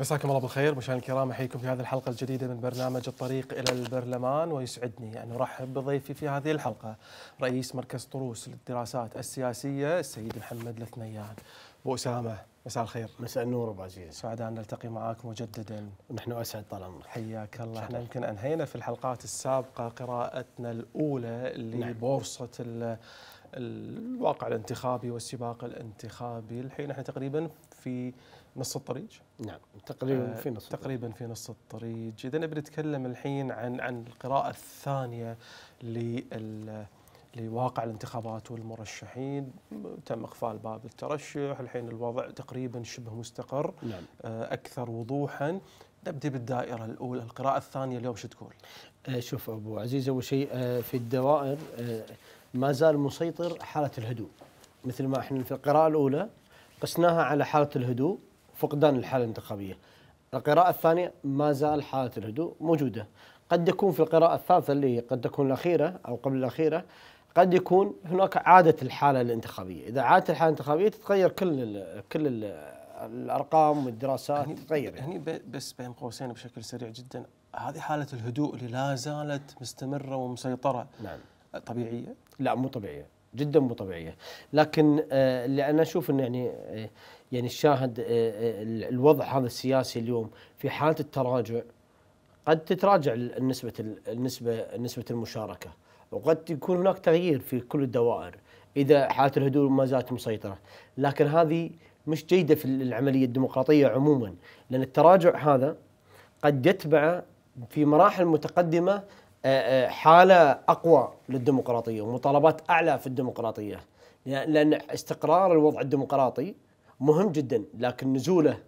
مساكم الله بالخير مشاهدينا الكرام احييكم في هذه الحلقه الجديده من برنامج الطريق الى البرلمان ويسعدني ان ارحب بضيفي في هذه الحلقه رئيس مركز طروس للدراسات السياسيه السيد محمد الثنيان ابو اسامه مساء الخير مساء النور ابو عزيز سعداء ان نلتقي معاك مجددا ونحن اسعد طال عمرك حياك الله احنا يمكن انهينا في الحلقات السابقه قراءتنا الاولى نعم. لبورصه نعم. الواقع الانتخابي والسباق الانتخابي الحين احنا تقريبا في نص الطريق نعم تقريبا آه، في نص تقريبا في نص الطريق اذا نبي نتكلم الحين عن عن القراءه الثانيه لل لواقع الانتخابات والمرشحين تم اقفال باب الترشح الحين الوضع تقريبا شبه مستقر نعم. آه، اكثر وضوحا نبدا بالدائره الاولى القراءه الثانيه اليوم شو تقول آه، شوف ابو عزيز اول شيء في الدوائر ما زال مسيطر حاله الهدوء مثل ما احنا في القراءه الاولى قسناها على حاله الهدوء فقدان الحاله الانتخابيه. القراءة الثانية ما زال حالة الهدوء موجودة قد يكون في القراءة الثالثة اللي قد تكون الأخيرة أو قبل الأخيرة قد يكون هناك عادة الحالة الانتخابية إذا عادت الحالة الانتخابية تتغير كل الـ كل الـ الأرقام والدراسات تتغير يعني. هني بس بين قوسين بشكل سريع جدا هذه حالة الهدوء اللي لا زالت مستمرة ومسيطرة نعم طبيعية؟ لا مو طبيعية جدا مو طبيعية لكن آه، اللي أنا أشوف أنه يعني آه، يعني الشاهد آه، آه، الوضع هذا السياسي اليوم في حاله التراجع قد تتراجع نسبه النسبه نسبه المشاركه وقد يكون هناك تغيير في كل الدوائر اذا حاله الهدوء ما زالت مسيطره لكن هذه مش جيده في العمليه الديمقراطيه عموما لان التراجع هذا قد يتبع في مراحل متقدمه آه، حاله اقوى للديمقراطيه ومطالبات اعلى في الديمقراطيه لان استقرار الوضع الديمقراطي مهم جدا لكن نزوله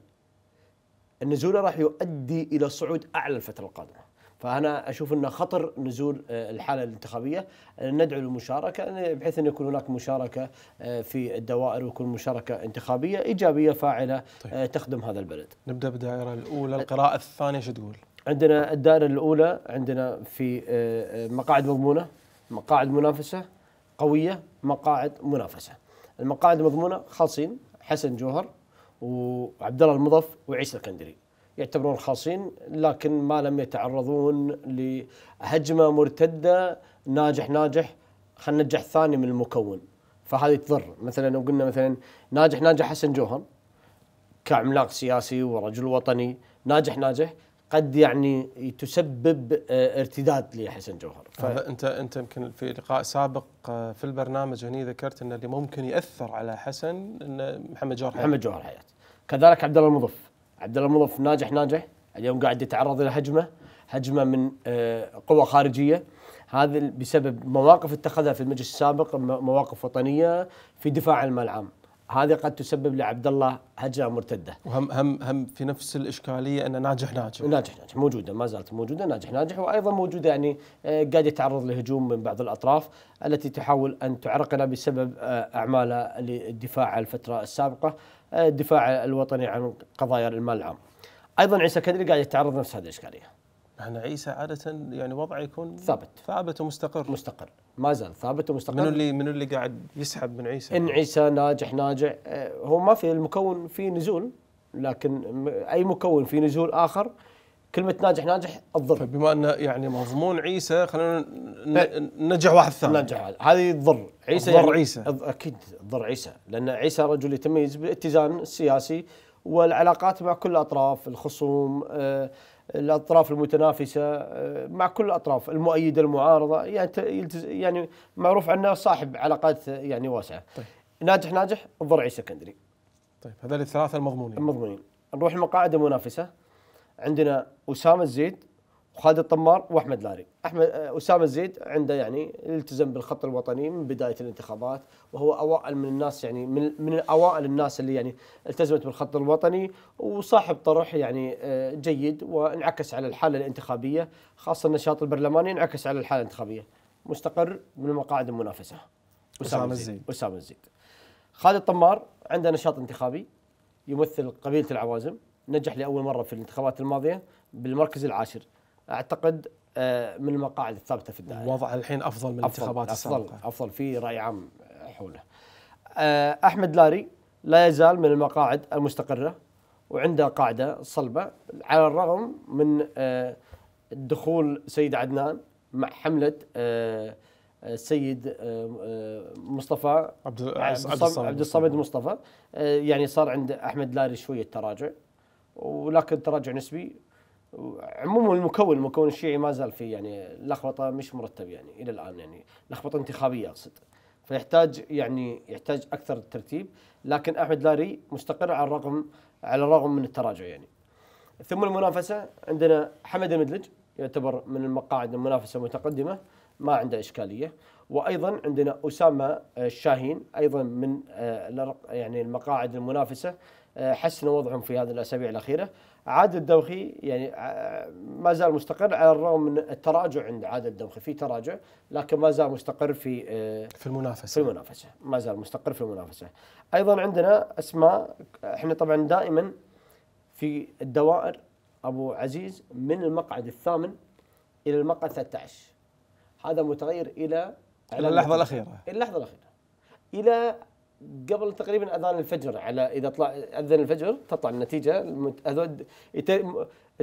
النزوله راح يؤدي الى صعود اعلى الفتره القادمه فانا اشوف انه خطر نزول آه، الحاله الانتخابيه ندعو للمشاركه بحيث ان يكون هناك مشاركه آه، في الدوائر ويكون مشاركه انتخابيه ايجابيه فاعله طيب. آه، تخدم هذا البلد. نبدا بالدائره الاولى القراءه الثانيه شو تقول؟ عندنا الدائره الاولى عندنا في مقاعد مضمونه مقاعد منافسه قويه مقاعد منافسه. المقاعد المضمونه خالصين حسن جوهر وعبد الله المضف وعيسى الكندري يعتبرون خاصين لكن ما لم يتعرضون لهجمه مرتده ناجح ناجح خلينا ننجح ثاني من المكون فهذه تضر مثلا لو قلنا مثلا ناجح ناجح حسن جوهر كعملاق سياسي ورجل وطني ناجح ناجح قد يعني تسبب آه، ارتداد لحسن جوهر ف... انت انت يمكن في لقاء سابق آه، في البرنامج هني ذكرت ان اللي ممكن ياثر على حسن ان محمد جوهر محمد جوهر حياه كذلك عبد الله المضف عبد الله المضف ناجح ناجح اليوم قاعد يتعرض الى هجمه هجمه من آه، قوى خارجيه هذا بسبب مواقف اتخذها في المجلس السابق مواقف وطنيه في دفاع عن المال العام هذه قد تسبب لعبد الله هجره مرتده. وهم هم هم في نفس الاشكاليه انه ناجح ناجح. ناجح ناجح موجوده ما زالت موجوده ناجح ناجح وايضا موجوده يعني آه، قاعد يتعرض لهجوم من بعض الاطراف التي تحاول ان تعرقنا بسبب آه، اعماله للدفاع على الفتره السابقه، آه، الدفاع الوطني عن قضايا المال العام. ايضا عيسى كدري قاعد يتعرض لنفس هذه الاشكاليه. احنا عيسى عاده يعني وضعه يكون ثابت ثابت ومستقر مستقر ما زال ثابت ومستقر منو اللي منو اللي قاعد يسحب من عيسى؟ ان عيسى ناجح ناجح آه، هو ما في المكون في نزول لكن اي مكون في نزول اخر كلمه ناجح ناجح تضر فبما طيب، ان يعني مضمون عيسى خلينا ننجح واحد ثاني ننجح هذه تضر عيسى تضر يعني عيسى اكيد تضر عيسى لان عيسى رجل يتميز بالاتزان السياسي والعلاقات مع كل الاطراف الخصوم آه الاطراف المتنافسه آه، مع كل الاطراف المؤيده المعارضه يعني يعني معروف عنه صاحب علاقات يعني واسعه طيب. ناجح ناجح الضرعي سكندري طيب هذول الثلاثه المضمونين المضمونين نروح لمقاعد المنافسه عندنا اسامه الزيد وخالد الطمار واحمد لاري احمد آه، اسامه زيد عنده يعني التزم بالخط الوطني من بدايه الانتخابات وهو اوائل من الناس يعني من من اوائل الناس اللي يعني التزمت بالخط الوطني وصاحب طرح يعني آه، جيد وانعكس على الحاله الانتخابيه خاصه النشاط البرلماني انعكس على الحاله الانتخابيه مستقر من مقاعد المنافسه اسامه الزيد اسامه الزيد خالد الطمار عنده نشاط انتخابي يمثل قبيله العوازم نجح لاول مره في الانتخابات الماضيه بالمركز العاشر اعتقد آه، من المقاعد الثابته في الدائره وضع الحين افضل من الانتخابات السابقه افضل افضل في راي عام حوله آه، احمد لاري لا يزال من المقاعد المستقره وعنده قاعده صلبه على الرغم من آه، دخول سيد عدنان مع حمله السيد مصطفى عبد, الصمد عبد الصمد مصطفى يعني صار عند احمد لاري شويه تراجع ولكن تراجع نسبي عموما المكون المكون الشيعي ما زال فيه يعني لخبطه مش مرتب يعني الى الان يعني لخبطه انتخابيه اقصد فيحتاج يعني يحتاج اكثر ترتيب لكن احمد لاري مستقر على الرغم على الرغم من التراجع يعني ثم المنافسه عندنا حمد المدلج يعتبر من المقاعد المنافسه المتقدمه ما عنده اشكاليه وايضا عندنا اسامه آه، الشاهين ايضا من آه، يعني المقاعد المنافسه آه، حسنوا وضعهم في هذه الاسابيع الاخيره عاد الدوخي يعني آه، ما زال مستقر على الرغم من التراجع عند عاد الدوخي في تراجع لكن ما زال مستقر في آه، في المنافسه في المنافسه ما زال مستقر في المنافسه ايضا عندنا اسماء احنا طبعا دائما في الدوائر ابو عزيز من المقعد الثامن الى المقعد 13 هذا متغير الى اللحظه الاخيره اللحظه الاخيره الى قبل تقريبا اذان الفجر على اذا طلع اذن الفجر تطلع النتيجه هذول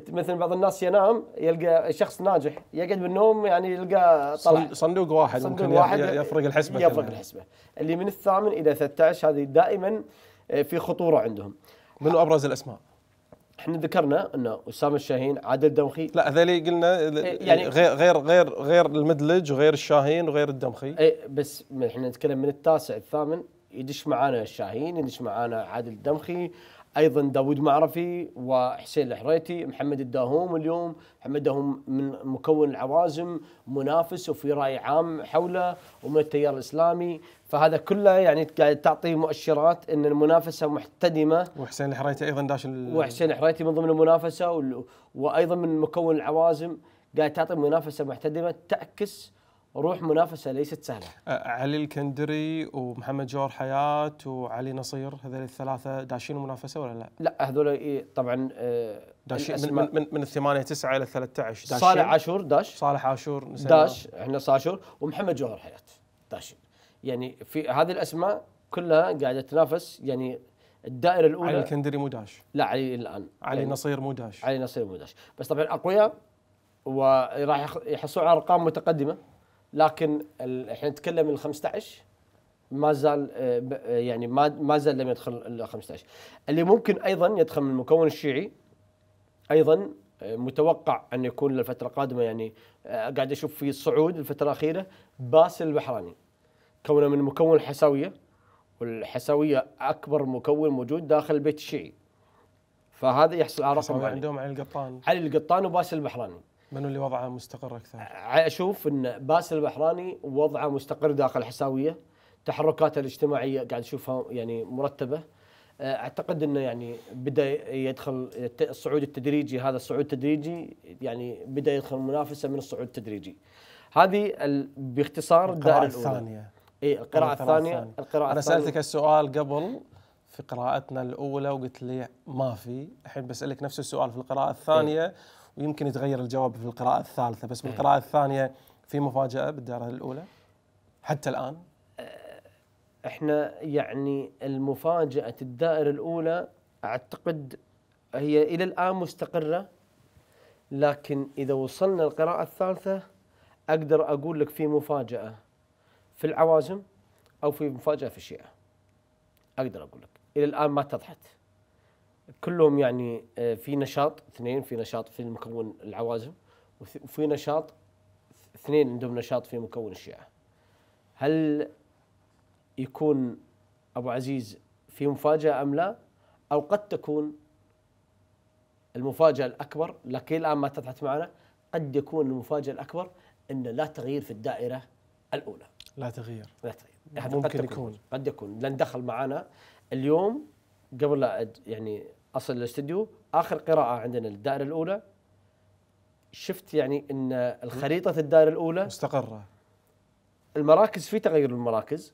مثلا بعض الناس ينام يلقى شخص ناجح يقعد بالنوم يعني يلقى طلع صندوق واحد صندوق ممكن واحد يفرق الحسبه يفرق كمان. الحسبه اللي من الثامن الى 13 هذه دائما آه، في خطوره عندهم منو ابرز الاسماء؟ احنا ذكرنا انه اسامه الشاهين عادل الدمخي لا هذولي قلنا آه، آه، يعني, يعني غير غير غير غير المدلج وغير الشاهين وغير الدمخي اي بس احنا نتكلم من التاسع الثامن يدش معانا الشاهين يدش معانا عادل الدمخي ايضا داود معرفي وحسين الحريتي محمد الداهوم اليوم محمد الداهوم من مكون العوازم منافس وفي راي عام حوله ومن التيار الاسلامي فهذا كله يعني قاعد تعطي مؤشرات ان المنافسه محتدمه وحسين الحريتي ايضا داش وحسين الحريتي من ضمن المنافسه وايضا من مكون العوازم قاعد تعطي منافسه محتدمه تعكس روح منافسه ليست سهله علي الكندري ومحمد جور حياه وعلي نصير هذول الثلاثه داشين منافسه ولا لا؟ لا هذول إيه طبعا داشين من, من من الثمانيه تسعه الى 13 داشين صالح عاشور داش صالح عاشور داش احنا عاشور ومحمد جوهر حياه داشين يعني في هذه الاسماء كلها قاعده تنافس يعني الدائره الاولى علي الكندري مو داش لا علي الان علي يعني نصير مو داش علي نصير مو داش بس طبعا اقوياء وراح يحصلون على ارقام متقدمه لكن احنا نتكلم ال 15 ما زال آه، آه، يعني ما ما زال لم يدخل ال 15 اللي ممكن ايضا يدخل من المكون الشيعي ايضا آه، متوقع ان يكون للفتره القادمه يعني قاعد اشوف في صعود الفتره الاخيره باسل البحراني كونه من مكون الحساويه والحساويه اكبر مكون موجود داخل البيت الشيعي فهذا يحصل على رقم عندهم علي القطان علي القطان وباسل البحراني من اللي وضعه مستقر اكثر؟ اشوف ان باسل البحراني وضعه مستقر داخل حساويه تحركاته الاجتماعيه قاعد اشوفها يعني مرتبه آه، اعتقد انه يعني بدا يدخل الصعود التدريجي هذا الصعود التدريجي يعني بدا يدخل منافسه من الصعود التدريجي هذه باختصار القراءة الثانيه اي القراءه الثانيه القراءه الثانية انا سالتك السؤال قبل في قراءتنا الاولى وقلت لي ما في الحين بسالك نفس السؤال في القراءه الثانيه إيه؟ ويمكن يتغير الجواب في القراءة الثالثة بس إيه. بالقراءة الثانية في مفاجأة بالدائرة الأولى حتى الآن آه، احنا يعني المفاجأة الدائرة الأولى أعتقد هي إلى الآن مستقرة لكن إذا وصلنا القراءة الثالثة أقدر أقول لك في مفاجأة في العوازم أو في مفاجأة في الشيعة أقدر أقول لك إلى الآن ما اتضحت كلهم يعني آه، في نشاط اثنين في نشاط في مكون العوازم وفي نشاط اثنين عندهم نشاط في مكون الشيعة هل يكون أبو عزيز في مفاجأة أم لا أو قد تكون المفاجأة الأكبر لكن الآن ما اتضحت معنا قد يكون المفاجأة الأكبر أن لا تغيير في الدائرة الأولى لا تغيير لا تغيير ممكن قد يكون قد يكون لأن دخل معنا اليوم قبل لا يعني اصل الاستديو اخر قراءه عندنا للدائره الاولى شفت يعني ان الخريطه الدائره الاولى مستقره المراكز في تغير المراكز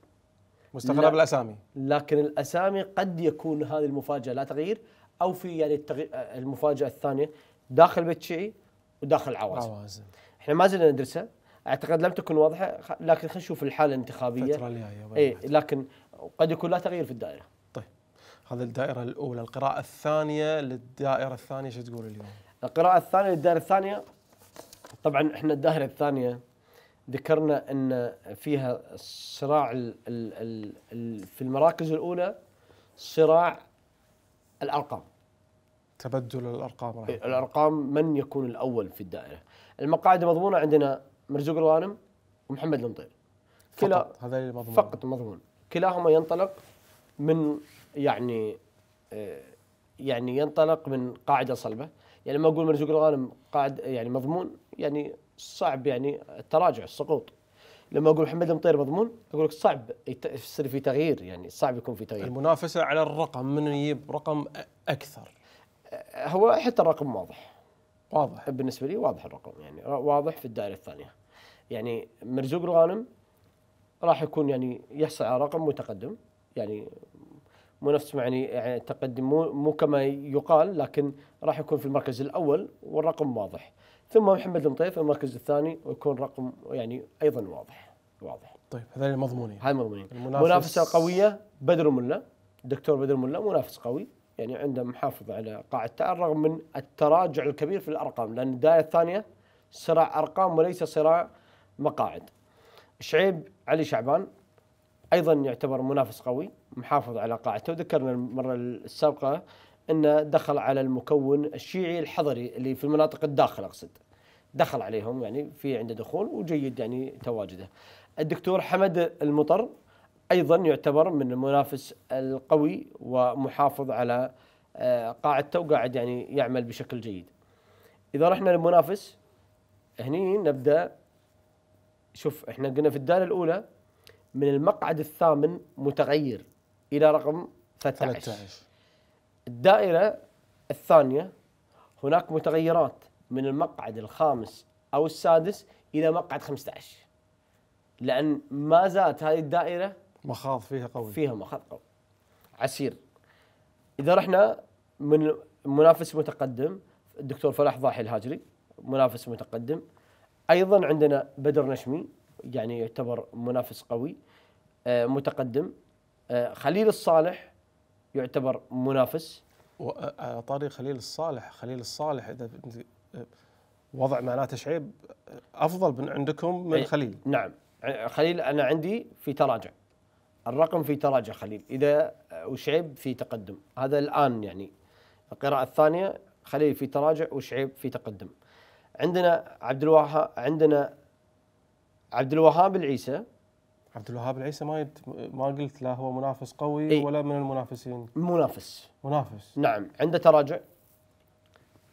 مستقره بالاسامي لكن الاسامي قد يكون هذه المفاجاه لا تغيير او في يعني المفاجاه الثانيه داخل بيت شيعي وداخل عوازم عوازم احنا ما زلنا ندرسها اعتقد لم تكن واضحه لكن خلينا نشوف الحاله الانتخابيه الفتره الجايه اي لكن قد يكون لا تغيير في الدائره هذا الدائرة الأولى القراءة الثانية للدائرة الثانية شو تقول اليوم؟ القراءة الثانية للدائرة الثانية طبعا احنا الدائرة الثانية ذكرنا ان فيها صراع الـ الـ الـ الـ في المراكز الاولى صراع الارقام تبدل الارقام رحيح. الارقام من يكون الاول في الدائره المقاعد المضمونه عندنا مرزوق الغانم ومحمد المطير كلا فقط هذا المضمون فقط مضمون كلاهما ينطلق من يعني آه، يعني ينطلق من قاعده صلبه يعني لما اقول مرزوق الغانم قاعد يعني مضمون يعني صعب يعني التراجع السقوط لما اقول محمد المطير مضمون اقول لك صعب يصير في تغيير يعني صعب يكون في تغيير المنافسه على الرقم من يجيب رقم اكثر آه، هو حتى الرقم واضح واضح بالنسبه لي واضح الرقم يعني واضح في الدائره الثانيه يعني مرزوق الغانم راح يكون يعني يحصل على رقم متقدم يعني مو نفس يعني, يعني تقدم مو, مو كما يقال لكن راح يكون في المركز الاول والرقم واضح ثم محمد المطيف المركز الثاني ويكون رقم يعني ايضا واضح واضح طيب هذول المضمونين هاي المضمونين منافسه قويه بدر ملا الدكتور بدر ملا منافس قوي يعني عنده محافظ على قاعدته رغم من التراجع الكبير في الارقام لان الدائره الثانيه صراع ارقام وليس صراع مقاعد شعيب علي شعبان ايضا يعتبر منافس قوي محافظ على قاعته وذكرنا المره السابقه انه دخل على المكون الشيعي الحضري اللي في المناطق الداخل اقصد دخل عليهم يعني في عنده دخول وجيد يعني تواجده الدكتور حمد المطر ايضا يعتبر من المنافس القوي ومحافظ على آه، قاعدته وقاعد يعني يعمل بشكل جيد اذا رحنا للمنافس هني نبدا شوف احنا قلنا في الداله الاولى من المقعد الثامن متغير إلى رقم 13, 13. الدائرة الثانية هناك متغيرات من المقعد الخامس أو السادس إلى مقعد 15 لأن ما زالت هذه الدائرة مخاض فيها قوي فيها مخاض قوي عسير إذا رحنا من منافس متقدم الدكتور فلاح ضاحي الهاجري منافس متقدم ايضا عندنا بدر نشمي يعني يعتبر منافس قوي آه، متقدم آه، خليل الصالح يعتبر منافس آه، على طريق خليل الصالح خليل الصالح اذا وضع معناته شعيب افضل من عندكم من إيه، خليل نعم خليل انا عندي في تراجع الرقم في تراجع خليل اذا وشعيب في تقدم هذا الان يعني القراءه الثانيه خليل في تراجع وشعيب في تقدم عندنا عبد الواحد عندنا عبد الوهاب العيسى عبد الوهاب العيسى ما يد... ما قلت لا هو منافس قوي إيه؟ ولا من المنافسين منافس منافس نعم عنده تراجع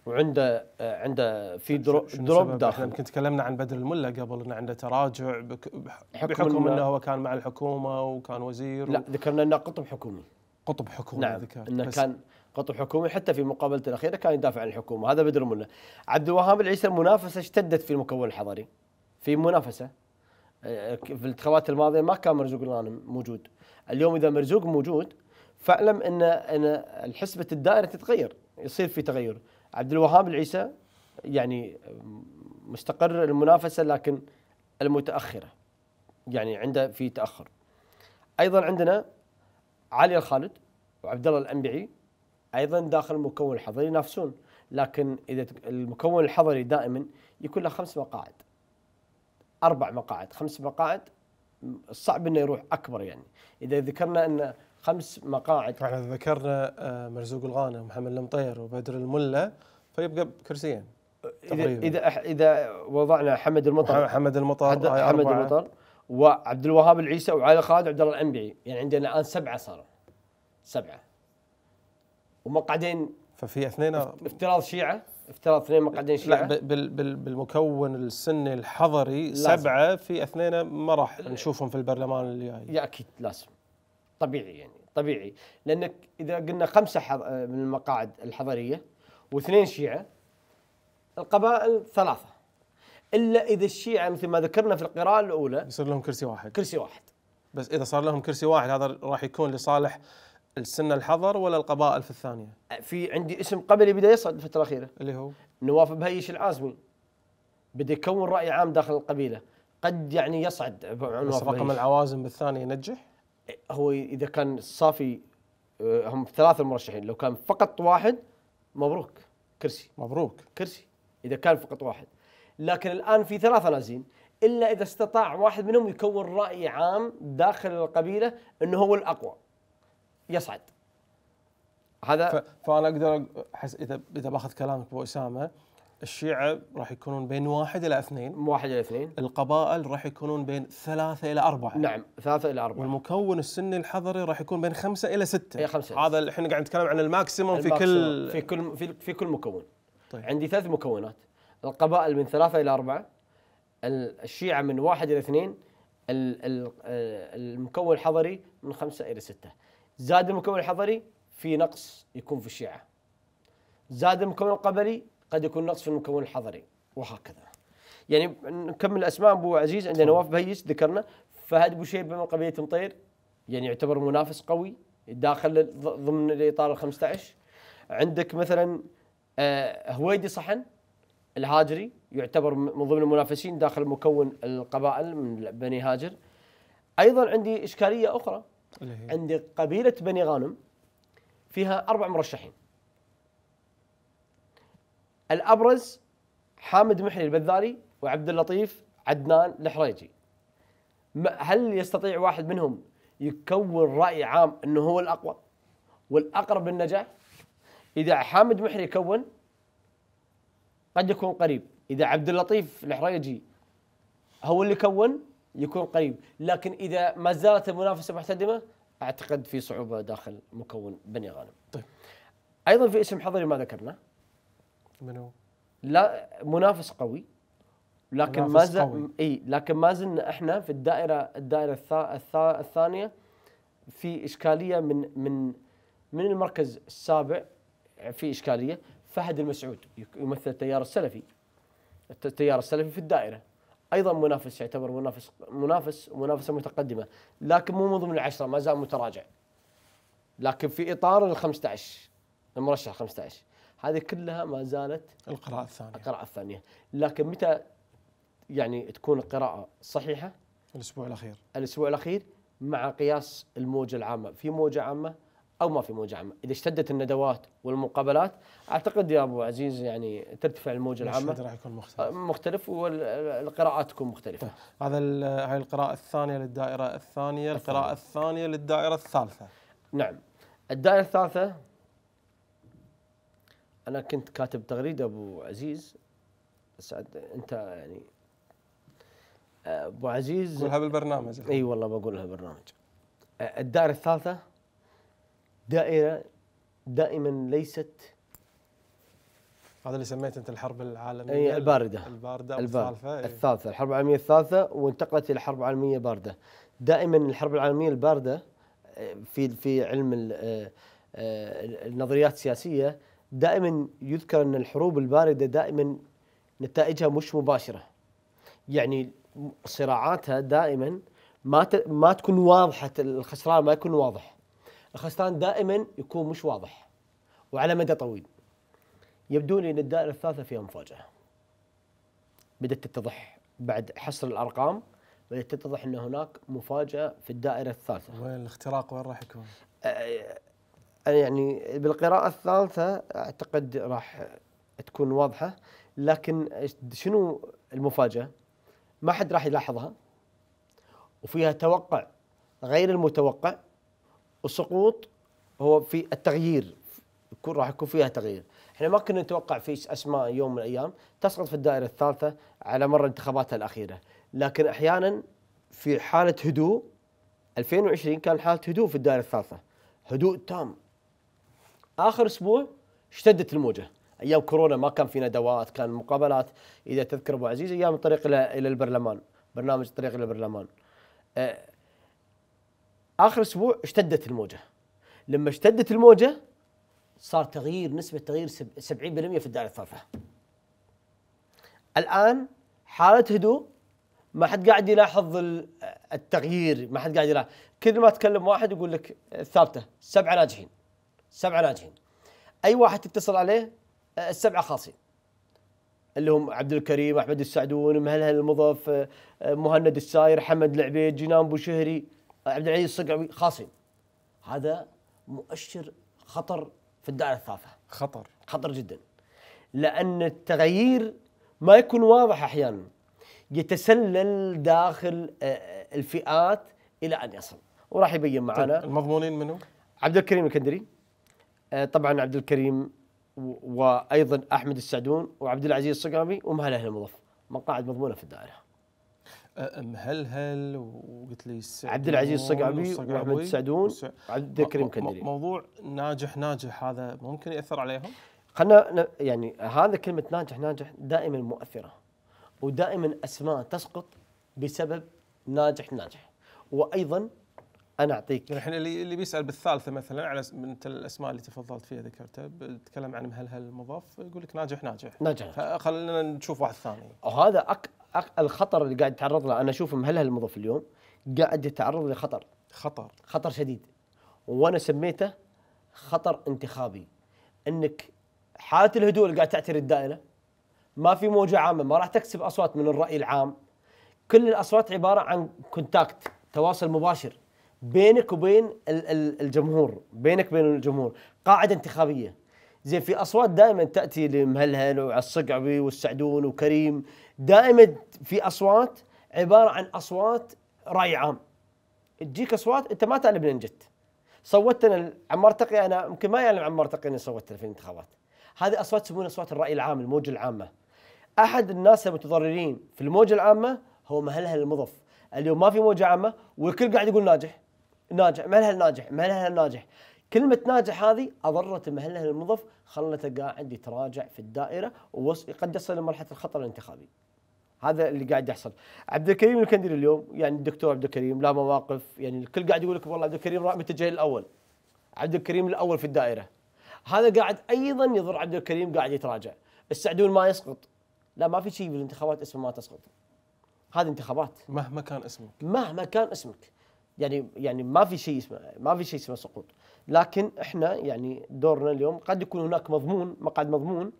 وعنده آه، عنده في دروب داخل يمكن تكلمنا عن بدر الملا قبل انه عنده تراجع بك... بحكم, بحكم انه هو كان مع الحكومه وكان وزير لا و... ذكرنا انه قطب حكومي قطب حكومي نعم ذكرت انه كان قطب حكومي حتى في مقابلته الاخيره كان يدافع عن الحكومه هذا بدر الملا عبد الوهاب العيسى المنافسه اشتدت في المكون الحضري في منافسه آه، في الانتخابات الماضيه ما كان مرزوق الغانم موجود اليوم اذا مرزوق موجود فاعلم ان ان حسبه الدائره تتغير يصير في تغير عبد الوهاب العيسى يعني مستقر المنافسه لكن المتاخره يعني عنده في تاخر ايضا عندنا علي الخالد وعبد الله الانبعي ايضا داخل المكون الحضري ينافسون لكن اذا المكون الحضري دائما يكون له خمس مقاعد اربع مقاعد خمس مقاعد صعب انه يروح اكبر يعني اذا ذكرنا ان خمس مقاعد فعلا ذكرنا آه، مرزوق الغانم ومحمد المطير وبدر الملا فيبقى كرسيين تقريبا اذا اذا وضعنا حمد المطر حمد المطر آية حمد المطر وعبد الوهاب العيسى وعلي خالد وعبد الله الانبيعي يعني عندنا الان سبعه صاروا سبعه ومقعدين ففي اثنين افتراض شيعه افتراض اثنين مقعدين شيعة لا بال بالمكون السني الحضري لازم. سبعة في اثنين ما راح نشوفهم في البرلمان الجاي يا اكيد لازم طبيعي يعني طبيعي لانك اذا قلنا خمسة من المقاعد الحضرية واثنين شيعة القبائل ثلاثة الا اذا الشيعة مثل ما ذكرنا في القراءة الاولى يصير لهم كرسي واحد كرسي واحد بس اذا صار لهم كرسي واحد هذا راح يكون لصالح السنة الحضر ولا القبائل في الثانية؟ في عندي اسم قبلي بدا يصعد الفترة الأخيرة اللي هو نواف بهيش العازمي بدا يكون رأي عام داخل القبيلة قد يعني يصعد نواف رقم العوازم بالثانية ينجح؟ هو إذا كان صافي آه، هم ثلاثة المرشحين لو كان فقط واحد مبروك كرسي مبروك كرسي إذا كان فقط واحد لكن الآن في ثلاثة نازلين إلا إذا استطاع واحد منهم يكون رأي عام داخل القبيلة أنه هو الأقوى يصعد هذا فانا اقدر احس اذا اذا باخذ كلامك ابو اسامه الشيعه راح يكونون بين واحد الى اثنين واحد الى اثنين القبائل راح يكونون بين ثلاثه الى اربعه نعم ثلاثه الى اربعه والمكون السني الحضري راح يكون بين خمسه الى سته اي خمسه هذا احنا قاعد نتكلم عن الماكسيموم في كل في كل في, في كل مكون طيب. عندي ثلاث مكونات القبائل من ثلاثه الى اربعه الشيعه من واحد الى اثنين المكون الحضري من خمسه الى سته زاد المكون الحضري في نقص يكون في الشيعة زاد المكون القبلي قد يكون نقص في المكون الحضري وهكذا يعني نكمل الاسماء ابو عزيز عندنا نواف بهيس ذكرنا فهد ابو شيبه من قبيله مطير يعني يعتبر منافس قوي داخل ضمن الاطار ال 15 عندك مثلا آه، هويدي صحن الهاجري يعتبر من ضمن المنافسين داخل مكون القبائل من بني هاجر ايضا عندي اشكاليه اخرى عندي قبيله بني غانم فيها اربع مرشحين الابرز حامد محري البذاري وعبد اللطيف عدنان الحريجي هل يستطيع واحد منهم يكون راي عام انه هو الاقوى والاقرب للنجاح اذا حامد محري كون قد يكون قريب اذا عبد اللطيف الحريجي هو اللي كون يكون قريب لكن اذا ما زالت المنافسه محتدمه اعتقد في صعوبه داخل مكون بني غانم. طيب ايضا في اسم حضري ما ذكرناه. منو لا منافس قوي لكن ما زال اي لكن ما زلنا احنا في الدائره الدائره الثا... الثا... الثانيه في اشكاليه من من من المركز السابع في اشكاليه فهد المسعود يمثل التيار السلفي التيار السلفي في الدائره ايضا منافس يعتبر منافس منافس منافسه متقدمه لكن مو من ضمن العشره ما زال متراجع لكن في اطار ال 15 المرشح 15 هذه كلها ما زالت القراءة الثانية القراءة الثانية لكن متى يعني تكون القراءة صحيحة الأسبوع الأخير الأسبوع الأخير مع قياس الموجة العامة في موجة عامة او ما في موجه عامه، اذا اشتدت الندوات والمقابلات اعتقد يا ابو عزيز يعني ترتفع الموجه العامه راح يكون مختلف آه، مختلف والقراءات تكون مختلفه. طيب. هذا هاي القراءه الثانيه للدائره الثانيه، القراءه الثانيه للدائره الثالثه. نعم. الدائره الثالثه انا كنت كاتب تغريده ابو عزيز بس انت يعني آه، ابو عزيز قولها بالبرنامج اي والله بقولها بالبرنامج آه، الدائره الثالثه دائره دائما ليست هذا اللي سميته انت الحرب العالميه أي البارده البارده الثالثه إيه. الثالثه الحرب العالميه الثالثه وانتقلت الى حرب عالميه بارده دائما الحرب العالميه البارده إيه، في في علم إيه، النظريات السياسيه دائما يذكر ان الحروب البارده دائما نتائجها مش مباشره يعني صراعاتها دائما ما ما تكون واضحه الخسران ما يكون واضح الخستان دائما يكون مش واضح وعلى مدى طويل يبدو لي ان الدائره الثالثه فيها مفاجاه بدات تتضح بعد حصر الارقام بدات تتضح ان هناك مفاجاه في الدائره الثالثه وين الاختراق وين راح يكون؟ أه، أه، يعني بالقراءه الثالثه اعتقد راح تكون واضحه لكن شنو المفاجاه؟ ما حد راح يلاحظها وفيها توقع غير المتوقع والسقوط هو في التغيير يكون راح يكون فيها تغيير احنا ما كنا نتوقع في اسماء يوم من الايام تسقط في الدائره الثالثه على مر انتخاباتها الاخيره لكن احيانا في حاله هدوء 2020 كان حاله هدوء في الدائره الثالثه هدوء تام اخر اسبوع اشتدت الموجه ايام كورونا ما كان في ندوات كان مقابلات اذا تذكر ابو عزيز ايام الطريق الى البرلمان برنامج الطريق الى البرلمان أه، اخر اسبوع اشتدت الموجه لما اشتدت الموجه صار تغيير نسبه تغيير 70% في الدائره الطرفه الان حاله هدوء ما حد قاعد يلاحظ التغيير ما حد قاعد يلاحظ كل ما تكلم واحد يقول لك الثابته سبعه ناجحين سبعه ناجحين اي واحد تتصل عليه آه، السبعه خاصين اللي هم عبد الكريم احمد السعدون مهلهل المضاف آه، آه، مهند الساير حمد العبيد جنان بوشهري عبد العزيز الصقعوي خاصم هذا مؤشر خطر في الدائره الثالثه خطر خطر جدا لان التغيير ما يكون واضح احيانا يتسلل داخل آه، آه، الفئات الى ان يصل وراح يبين طيب، معنا المضمونين منو؟ عبد الكريم الكندري آه، طبعا عبد الكريم وايضا احمد السعدون وعبد العزيز الصقامي ومهلا المضف مقاعد مضمونه في الدائره مهلهل وقلت لي عبد العزيز الصقعبي واحمد السعدون وعبد الكريم كندري موضوع ناجح ناجح هذا ممكن ياثر عليهم؟ خلنا يعني هذا كلمه ناجح ناجح دائما مؤثره ودائما اسماء تسقط بسبب ناجح ناجح وايضا انا اعطيك يعني الحين اللي اللي بيسال بالثالثه مثلا على من الاسماء اللي تفضلت فيها ذكرتها بتكلم عن مهلهل المضاف يقول لك ناجح ناجح ناجح خلينا نشوف واحد ثاني وهذا أك الخطر اللي قاعد يتعرض له انا اشوف مهلها الموظف اليوم قاعد يتعرض لخطر خطر خطر شديد وانا سميته خطر انتخابي انك حاله الهدوء اللي قاعد تعتري الدائره ما في موجه عامه ما راح تكسب اصوات من الراي العام كل الاصوات عباره عن كونتاكت تواصل مباشر بينك وبين الجمهور بينك وبين الجمهور قاعده انتخابيه زين في اصوات دائما تاتي لمهلهل وعالصقعبي والسعدون وكريم دائما في اصوات عباره عن اصوات راي عام تجيك اصوات انت ما تعلم منين جت صوتت انا عمار تقي انا يمكن ما يعلم عمار تقي اني صوتت في الانتخابات هذه اصوات يسمونها اصوات الراي العام الموجه العامه احد الناس المتضررين في الموجه العامه هو مهلها المضف اليوم ما في موجه عامه والكل قاعد يقول ناجح ناجح مهلها ناجح مهلها ناجح كلمة ناجح هذه أضرت المهلهل المضف خلته قاعد يتراجع في الدائرة وقد يصل لمرحلة الخطر الانتخابي هذا اللي قاعد يحصل عبد الكريم الكندري اليوم يعني الدكتور عبد الكريم لا مواقف يعني الكل قاعد يقول لك والله عبد الكريم رأى متجه الاول عبد الكريم الاول في الدائره هذا قاعد ايضا يضر عبد الكريم قاعد يتراجع السعدون ما يسقط لا ما في شيء بالانتخابات اسمه ما تسقط هذه انتخابات مهما كان اسمك مهما كان اسمك يعني يعني ما في شيء اسمه ما في شيء اسمه سقوط لكن احنا يعني دورنا اليوم قد يكون هناك مضمون مقعد مضمون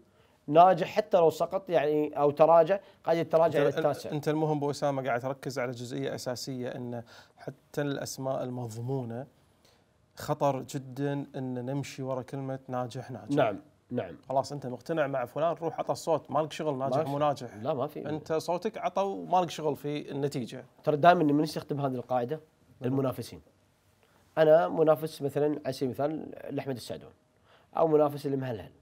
ناجح حتى لو سقط يعني او تراجع قد يتراجع الى التاسع انت المهم ابو اسامه قاعد تركز على جزئيه اساسيه ان حتى الاسماء المضمونه خطر جدا ان نمشي ورا كلمه ناجح ناجح نعم نعم خلاص انت مقتنع مع فلان روح عطى الصوت مالك شغل ناجح مو ناجح لا ما في انت صوتك عطى ومالك شغل في النتيجه ترى دائما من يستخدم هذه القاعده المنافسين انا منافس مثلا على سبيل المثال لاحمد السعدون او منافس لمهلهل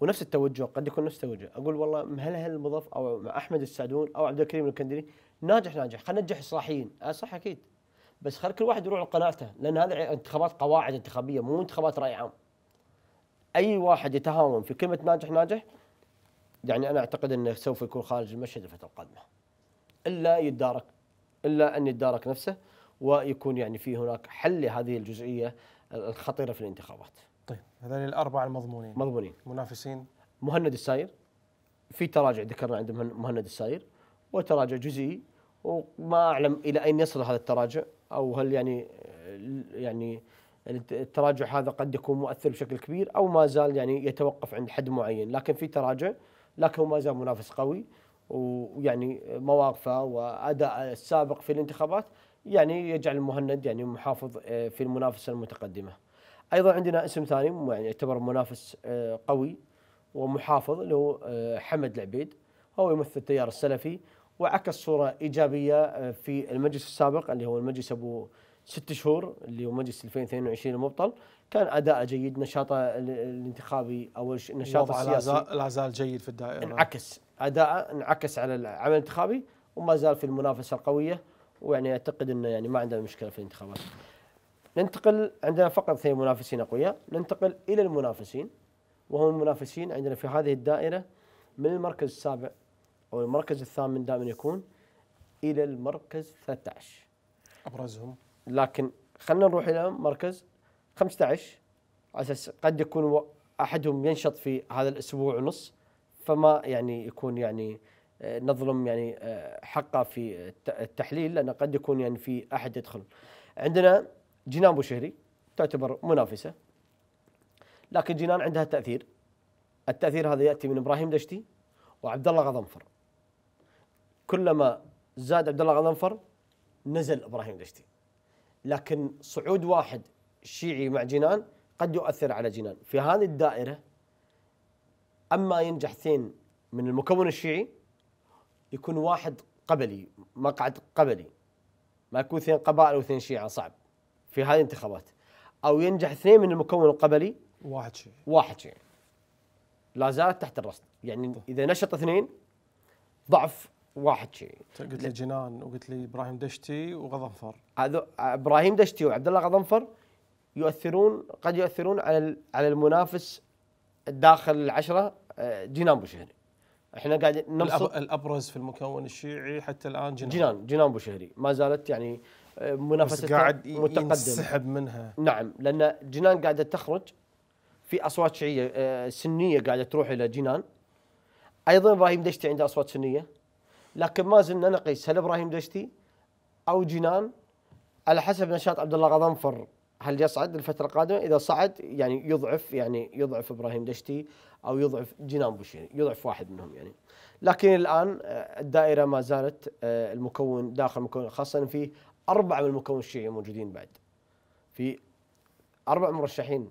ونفس التوجه قد يكون نفس التوجه اقول والله مهلهل المضاف او مع احمد السعدون او عبد الكريم الكندري ناجح ناجح خلينا ننجح الصلاحيين آه صح اكيد بس خل كل واحد يروح لقناعته لان هذا انتخابات قواعد انتخابيه مو انتخابات راي عام اي واحد يتهاون في كلمه ناجح ناجح يعني انا اعتقد انه سوف يكون خارج المشهد الفتره القادمه الا يدارك الا ان يدارك نفسه ويكون يعني في هناك حل لهذه الجزئيه الخطيره في الانتخابات. طيب هذول الاربعه المضمونين مضمونين منافسين مهند الساير في تراجع ذكرنا عند مهند الساير وتراجع جزئي وما اعلم الى اين يصل هذا التراجع او هل يعني يعني التراجع هذا قد يكون مؤثر بشكل كبير او ما زال يعني يتوقف عند حد معين، لكن في تراجع لكن ما زال منافس قوي ويعني مواقفه واداء السابق في الانتخابات يعني يجعل المهند يعني محافظ آه، في المنافسه المتقدمه. ايضا عندنا اسم ثاني يعني يعتبر منافس آه، قوي ومحافظ اللي هو آه، حمد العبيد هو يمثل التيار السلفي وعكس صوره ايجابيه في المجلس السابق اللي هو المجلس ابو ست شهور اللي هو مجلس 2022 المبطل كان اداءه جيد نشاطه الانتخابي او نشاطه السياسي لا زال جيد في الدائره انعكس اداءه انعكس على العمل الانتخابي وما زال في المنافسه القويه ويعني اعتقد انه يعني ما عندنا مشكله في الانتخابات. ننتقل عندنا فقط اثنين منافسين اقوياء، ننتقل الى المنافسين وهم المنافسين عندنا في هذه الدائره من المركز السابع او المركز الثامن دائما يكون الى المركز 13 ابرزهم لكن خلينا نروح الى مركز 15 على اساس قد يكون احدهم ينشط في هذا الاسبوع ونص فما يعني يكون يعني نظلم يعني آه، حقه في التحليل لانه قد يكون يعني في احد يدخل عندنا جنان بوشهري تعتبر منافسه لكن جنان عندها تاثير التاثير هذا ياتي من ابراهيم دشتي وعبد الله غضنفر كلما زاد عبد الله غضنفر نزل ابراهيم دشتي لكن صعود واحد شيعي مع جنان قد يؤثر على جنان في هذه الدائره اما ينجح اثنين من المكون الشيعي يكون واحد قبلي مقعد قبلي ما يكون اثنين قبائل واثنين شيعة صعب في هذه الانتخابات او ينجح اثنين من المكون القبلي واحد شيعي واحد شيعي لا زالت تحت الرصد يعني طيب. اذا نشط اثنين ضعف واحد شيء طيب، قلت لي جنان وقلت لي ابراهيم دشتي وغضنفر هذا ابراهيم دشتي وعبد الله غضنفر يؤثرون قد يؤثرون على على المنافس داخل العشره آه، جنان بوشهري احنا قاعد نبسط الابرز في المكون الشيعي حتى الان جنان جنان جنان بوشهري ما زالت يعني آه، منافسه قاعد متقدمه ينسحب منها نعم لان جنان قاعده تخرج في اصوات شيعيه آه، سنيه قاعده تروح الى جنان ايضا ابراهيم دشتي عنده اصوات سنيه لكن ما زلنا نقيس هل ابراهيم دشتي او جنان على حسب نشاط عبد الله غضنفر هل يصعد الفتره القادمه؟ اذا صعد يعني يضعف يعني يضعف ابراهيم دشتي او يضعف جنان بوشير يضعف واحد منهم يعني. لكن الان آه، الدائره ما زالت آه، المكون داخل المكون خاصه في اربعه من المكون الشيعي موجودين بعد. في اربع مرشحين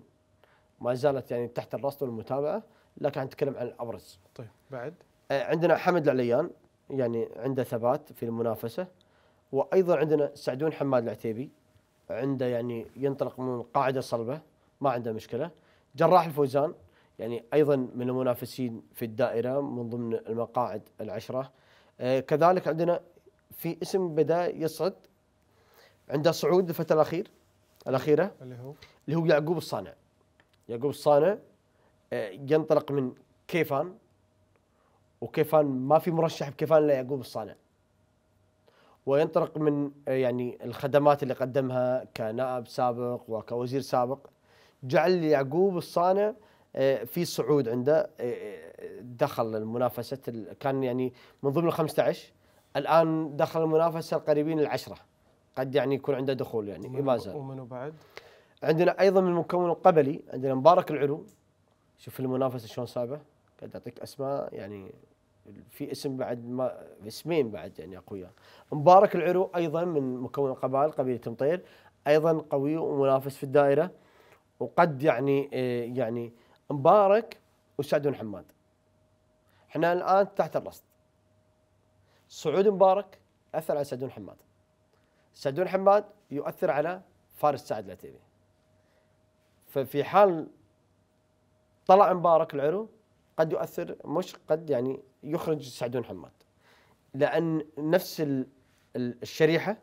ما زالت يعني تحت الرصد والمتابعه لكن نتكلم عن الابرز. طيب بعد آه، عندنا حمد العليان يعني عنده ثبات في المنافسه وايضا عندنا سعدون حماد العتيبي عنده يعني ينطلق من قاعده صلبه ما عنده مشكله جراح الفوزان يعني ايضا من المنافسين في الدائره من ضمن المقاعد العشره آه، كذلك عندنا في اسم بدا يصعد عنده صعود الفتره الاخير الاخيره اللي هو اللي هو يعقوب الصانع يعقوب الصانع آه، ينطلق من كيفان وكيفان ما في مرشح بكيفان الا يعقوب الصانع وينطلق من آه، يعني الخدمات اللي قدمها كنائب سابق وكوزير سابق جعل يعقوب الصانع آه، في صعود عنده آه، دخل المنافسة كان يعني من ضمن ال 15 الآن دخل المنافسة القريبين العشرة قد يعني يكون عنده دخول يعني ما زال ومنو بعد؟ عندنا أيضا من المكون القبلي عندنا مبارك العلو شوف المنافسة شلون صعبة قد أعطيك أسماء يعني في اسم بعد ما اسمين بعد يعني اقوياء مبارك العرو ايضا من مكون القبائل قبيله مطير ايضا قوي ومنافس في الدائره وقد يعني آه، يعني مبارك وسعد بن حماد احنا الان تحت الرصد صعود مبارك اثر على سعد بن حماد سعد بن حماد يؤثر على فارس سعد العتيبي ففي حال طلع مبارك العرو قد يؤثر مش قد يعني يخرج سعدون حماد لان نفس الشريحه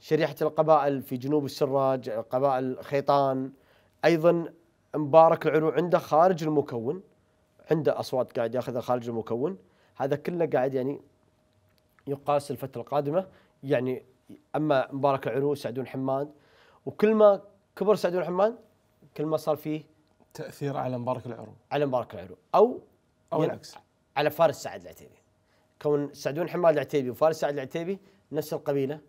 شريحه القبائل في جنوب السراج قبائل خيطان ايضا مبارك العلو عنده خارج المكون عنده اصوات قاعد ياخذها خارج المكون هذا كله قاعد يعني يقاس الفتره القادمه يعني اما مبارك العلو سعدون حماد وكل ما كبر سعدون حماد كل ما صار فيه تاثير على مبارك العرو على مبارك العرو او او يعني العكس على فارس سعد العتيبي كون سعدون حماد العتيبي وفارس سعد العتيبي نفس القبيله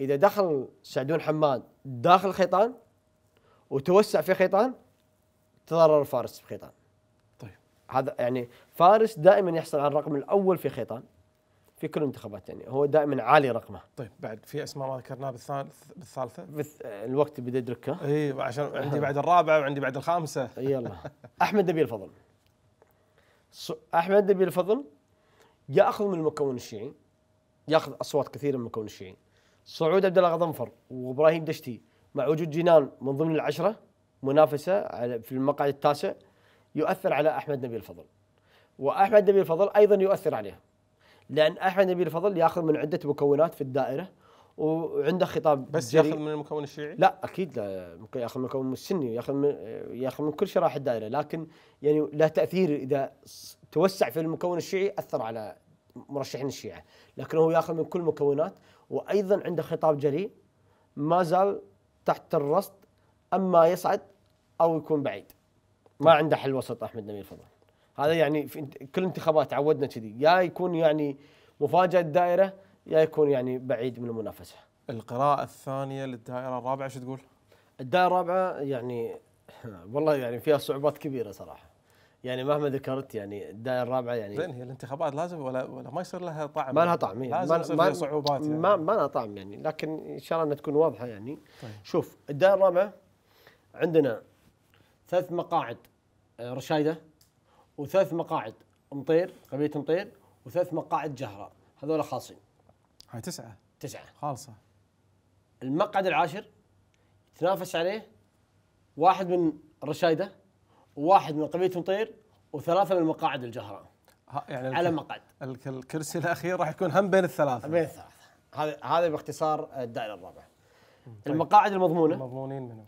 اذا دخل سعدون حماد داخل خيطان وتوسع في خيطان تضرر فارس في خيطان طيب هذا يعني فارس دائما يحصل على الرقم الاول في خيطان في كل الانتخابات يعني هو دائما عالي رقمه طيب بعد في اسماء ما ذكرناها بالثالث بالثالثه بث... الوقت بدا يدركه اي عشان عندي بعد الرابعه وعندي بعد الخامسه يلا احمد نبيل فضل احمد نبيل فضل ياخذ من المكون الشيعي ياخذ اصوات كثيره من المكون الشيعي صعود عبد الله غضنفر وابراهيم دشتي مع وجود جنان من ضمن العشره منافسه في المقعد التاسع يؤثر على احمد نبيل فضل واحمد نبيل فضل ايضا يؤثر عليه لان احمد نبيل فضل ياخذ من عده مكونات في الدائره وعنده خطاب بس جري. ياخذ من المكون الشيعي؟ لا اكيد لا ممكن ياخذ من المكون السني ياخذ من ياخذ من كل شرائح الدائره لكن يعني له تاثير اذا توسع في المكون الشيعي اثر على مرشحين الشيعه لكن هو ياخذ من كل المكونات وايضا عنده خطاب جريء ما زال تحت الرصد اما يصعد او يكون بعيد ما عنده حل وسط احمد نبيل فضل هذا يعني في كل انتخابات عودنا كذي يا يكون يعني مفاجاه الدائره يا يكون يعني بعيد من المنافسه. القراءة الثانية للدائرة الرابعة شو تقول؟ الدائرة الرابعة يعني والله يعني فيها صعوبات كبيرة صراحة. يعني مهما ذكرت يعني الدائرة الرابعة يعني زين هي الانتخابات لازم ولا ولا ما يصير لها طعم ما لها طعم يعني لازم ما يصير لها صعوبات يعني. ما ما لها طعم يعني لكن ان شاء الله انها تكون واضحة يعني طيب. شوف الدائرة الرابعة عندنا ثلاث مقاعد آه، رشايدة وثلاث مقاعد مطير قبيلة مطير وثلاث مقاعد جهرة هذول خاصين هاي تسعة تسعة خالصة المقعد العاشر تنافس عليه واحد من الرشايدة وواحد من قبيلة مطير وثلاثة من مقاعد الجهراء يعني على مقعد الكرسي الأخير راح يكون هم بين الثلاثة بين الثلاثة هذا هذا باختصار الدائرة الرابعة طيب. المقاعد المضمونة المضمونين منهم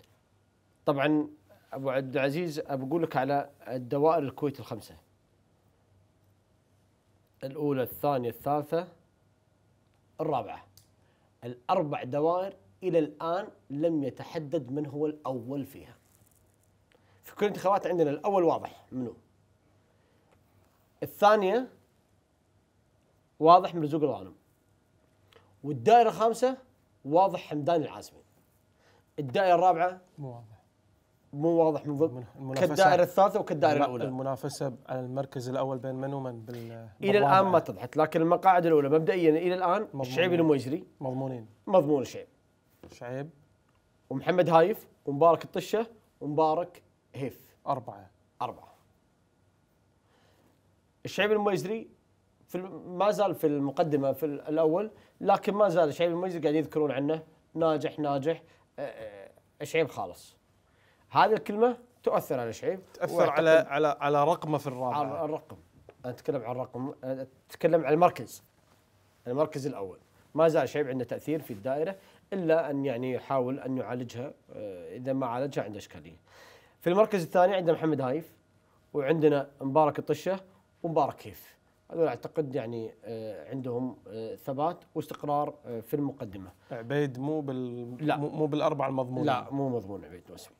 طبعا ابو عبد العزيز بقول لك على الدوائر الكويت الخمسه الاولى الثانيه الثالثه الرابعة الأربع دوائر إلى الآن لم يتحدد من هو الأول فيها في كل انتخابات عندنا الأول واضح منو الثانية واضح مرزوق الغانم والدائرة الخامسة واضح حمدان العازمي الدائرة الرابعة مو واضح مو واضح من ضمن كالدائره الثالثه وكالدائره الاولى المنافسه على المركز الاول بين من ومن بال الى الان ما تضحك لكن المقاعد الاولى مبدئيا الى الان الشعيبي لما مضمونين مضمون الشعيب شعيب ومحمد هايف ومبارك الطشه ومبارك هيف اربعه اربعه الشعيب الميزري في ما زال في المقدمه في الاول لكن ما زال الشعيب الميزري قاعد يذكرون عنه ناجح ناجح الشعيب خالص هذه الكلمه تؤثر على شعيب تؤثر على على على رقمه في الرابع على الرقم انا اتكلم عن الرقم اتكلم عن المركز المركز الاول ما زال شعيب عنده تاثير في الدائره الا ان يعني يحاول ان يعالجها آه، اذا ما عالجها عنده اشكاليه. في المركز الثاني عندنا محمد هايف وعندنا مبارك الطشه ومبارك كيف. هذول اعتقد يعني آه، عندهم آه، ثبات واستقرار في المقدمه. عبيد مو بال لا مو بالاربعه المضمونه. لا مو مضمون عبيد موسمي.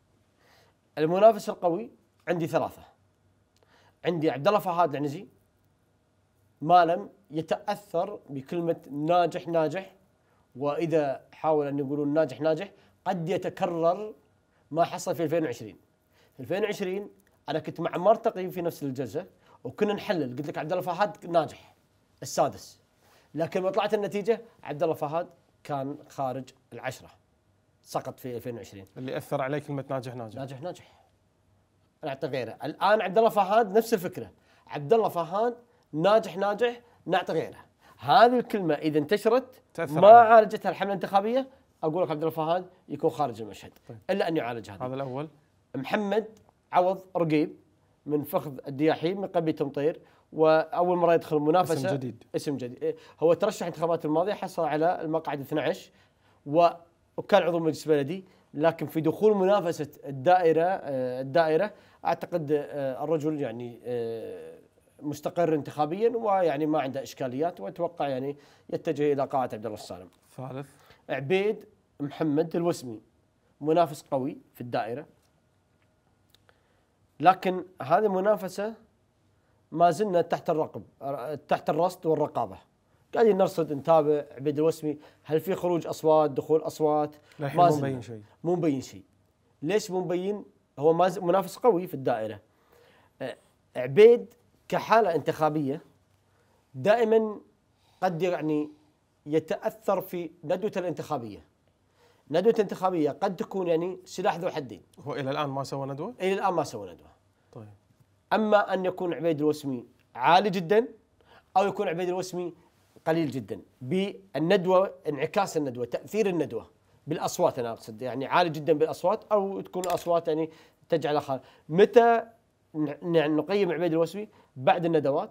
المنافس القوي عندي ثلاثه عندي عبد الله فهد العنزي ما لم يتاثر بكلمه ناجح ناجح واذا حاول ان يقولون ناجح ناجح قد يتكرر ما حصل في 2020 في 2020 انا كنت مع مرتقي في نفس الجلسه وكنا نحلل قلت لك عبد الله فهد ناجح السادس لكن ما طلعت النتيجه عبد الله فهد كان خارج العشره سقط في 2020 اللي اثر عليه كلمه ناجح ناجح ناجح ناجح انا اعطي غيره الان عبد الله فهاد نفس الفكره عبد الله فهاد ناجح ناجح نعطي غيره هذه الكلمه اذا انتشرت ما عليك. عالجتها الحمله الانتخابيه اقول لك عبد الله فهاد يكون خارج المشهد طيب. الا ان يعالج هذا هذا الاول محمد عوض رقيب من فخذ الدياحين من قبيل تمطير واول مره يدخل منافسه اسم جديد اسم جديد إيه، هو ترشح الانتخابات الماضيه حصل على المقعد 12 و وكان عضو مجلس بلدي لكن في دخول منافسه الدائره آه، الدائره اعتقد آه، الرجل يعني آه، مستقر انتخابيا ويعني ما عنده اشكاليات واتوقع يعني يتجه الى قاعه عبد الله السالم. ثالث عبيد محمد الوسمي منافس قوي في الدائره لكن هذه المنافسه ما زلنا تحت الرقب تحت الرصد والرقابه. قاعدين نرصد نتابع عبيد الوسمي هل في خروج اصوات دخول اصوات ما مبين شيء مو مبين شيء ليش مو مبين هو منافس قوي في الدائره عبيد كحاله انتخابيه دائما قد يعني يتاثر في ندوته الانتخابيه ندوه انتخابيه قد تكون يعني سلاح ذو حدين هو الى الان ما سوى ندوه الى الان ما سوى ندوه طيب اما ان يكون عبيد الوسمي عالي جدا او يكون عبيد الوسمي قليل جدا بالندوه انعكاس الندوه تاثير الندوه بالاصوات انا اقصد يعني عالي جدا بالاصوات او تكون اصوات يعني تجعل خارج. متى يعني نقيم عبيد الوسوي بعد الندوات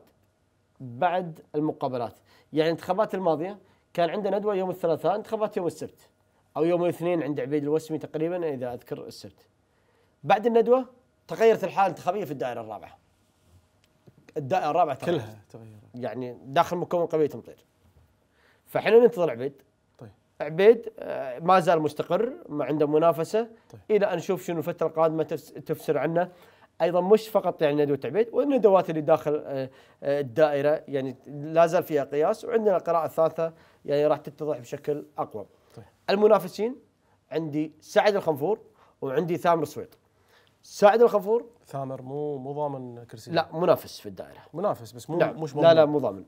بعد المقابلات يعني الانتخابات الماضيه كان عنده ندوه يوم الثلاثاء انتخابات يوم السبت او يوم الاثنين عند عبيد الوسمي تقريبا اذا اذكر السبت بعد الندوه تغيرت الحاله الانتخابيه في الدائره الرابعه الدائره الرابعه كلها تغيرت يعني داخل مكون قبيله تمطير فاحنا ننتظر عبيد طيب عبيد آه، ما زال مستقر ما عنده منافسه طيب. الى ان نشوف شنو الفتره القادمه تفسر عنه ايضا مش فقط يعني ندوه عبيد والندوات اللي داخل آه، الدائره يعني لا زال فيها قياس وعندنا القراءه الثالثه يعني راح تتضح بشكل اقوى. طيب. المنافسين عندي سعد الخنفور وعندي ثامر سويط سعد الخنفور ثامر مو مو ضامن كرسي لا منافس في الدائره منافس بس مو نعم. مش مضمون. لا لا مو ضامن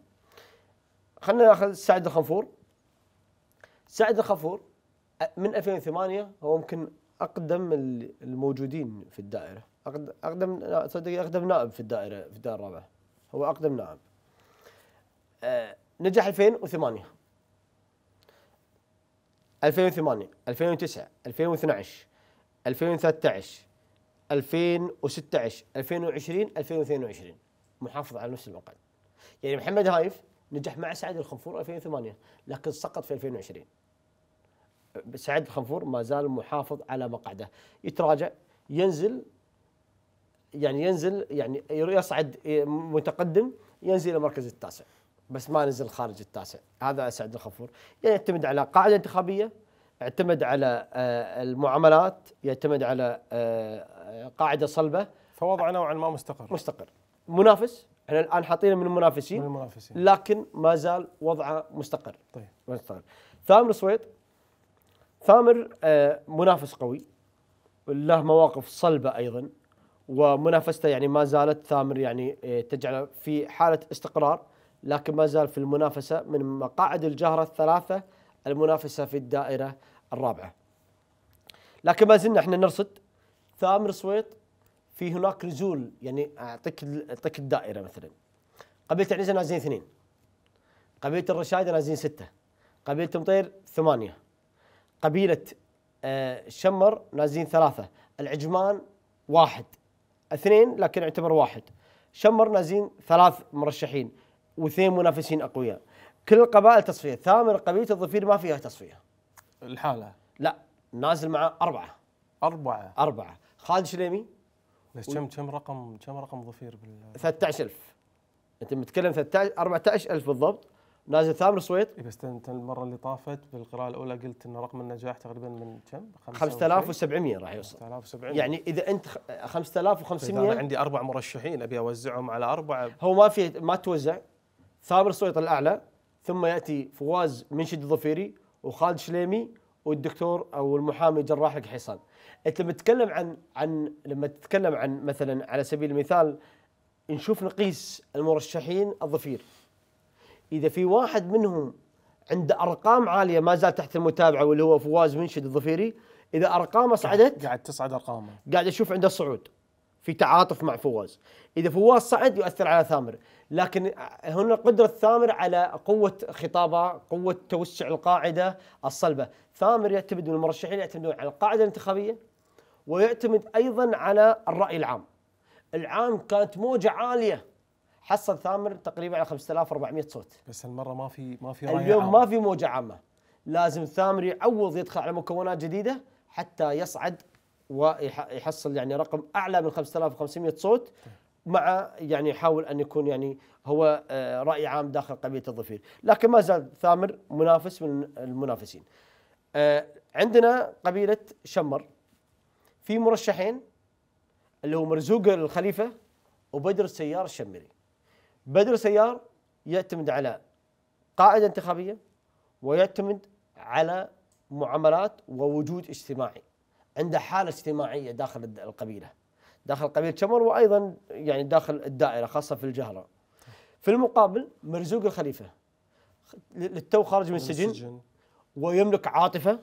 خلينا ناخذ سعد الخنفور سعد الخنفور من 2008 هو يمكن اقدم الموجودين في الدائره اقدم تصدق اقدم نائب في الدائره في الدائره الرابعه هو اقدم نائب نجح 2008 2008 2009 2012 2013 2016 2020 2022 محافظ على نفس المقعد يعني محمد هايف نجح مع سعد الخنفور 2008 لكن سقط في 2020 سعد الخنفور ما زال محافظ على مقعده يتراجع ينزل يعني ينزل يعني يصعد متقدم ينزل الى المركز التاسع بس ما نزل خارج التاسع هذا سعد الخنفور يعني يعتمد على قاعده انتخابيه يعتمد على آه، المعاملات يعتمد على آه، آه، قاعده صلبه فوضع نوعا ما مستقر مستقر منافس احنا الان حاطينه من المنافسين من المنافسين لكن ما زال وضعه مستقر طيب مستقر ثامر سويط ثامر آه، منافس قوي له مواقف صلبه ايضا ومنافسته يعني ما زالت ثامر يعني آه، تجعله في حاله استقرار لكن ما زال في المنافسه من مقاعد الجهره الثلاثه المنافسه في الدائره الرابعه. لكن ما زلنا احنا نرصد ثامر سويط في هناك نزول يعني اعطيك اعطيك الدائره مثلا قبيله عنيزه نازلين اثنين قبيله الرشايده نازلين سته قبيله مطير ثمانيه قبيله آه شمر نازلين ثلاثه العجمان واحد اثنين لكن يعتبر واحد شمر نازلين ثلاث مرشحين واثنين منافسين اقوياء كل القبائل تصفيه ثامن قبيله الظفير ما فيها تصفيه الحاله لا نازل مع اربعه اربعه اربعه خالد شليمي بس كم كم رقم كم رقم ظفير بال 13000 انت متكلم 13 14000 بالضبط نازل ثامر سويت إيه بس انت المره اللي طافت بالقراءه الاولى قلت ان رقم النجاح تقريبا من كم؟ 5700 راح يوصل 5700 يعني اذا انت 5500 انا عندي اربع مرشحين ابي اوزعهم على اربعه هو ما في ما توزع ثامر سويط الاعلى ثم ياتي فواز منشد الظفيري وخالد شليمي والدكتور او المحامي جراح لك حصان انت لما تتكلم عن عن لما تتكلم عن مثلا على سبيل المثال نشوف نقيس المرشحين الظفير اذا في واحد منهم عنده ارقام عاليه ما زال تحت المتابعه واللي هو فواز منشد الظفيري اذا ارقامه صعدت قاعد تصعد ارقامه قاعد اشوف عنده صعود في تعاطف مع فواز اذا فواز صعد يؤثر على ثامر لكن هنا قدرة ثامر على قوة خطابه قوة توسع القاعدة الصلبة ثامر يعتمد من المرشحين يعتمدون على القاعدة الانتخابية ويعتمد أيضا على الرأي العام العام كانت موجة عالية حصل ثامر تقريبا على 5400 صوت بس المرة ما في ما في رأي اليوم عام. ما في موجة عامة لازم ثامر يعوض يدخل على مكونات جديدة حتى يصعد ويحصل يعني رقم اعلى من 5500 صوت مع يعني يحاول ان يكون يعني هو آه، راي عام داخل قبيله الضفير، لكن ما زال ثامر منافس من المنافسين. آه، عندنا قبيله شمر في مرشحين اللي هو مرزوق الخليفه وبدر السيار الشمري. بدر السيار يعتمد على قاعده انتخابيه ويعتمد على معاملات ووجود اجتماعي. عنده حاله اجتماعيه داخل القبيله. داخل قبيله شمر وايضا يعني داخل الدائره خاصه في الجهره. في المقابل مرزوق الخليفه للتو خارج من السجن ويملك عاطفه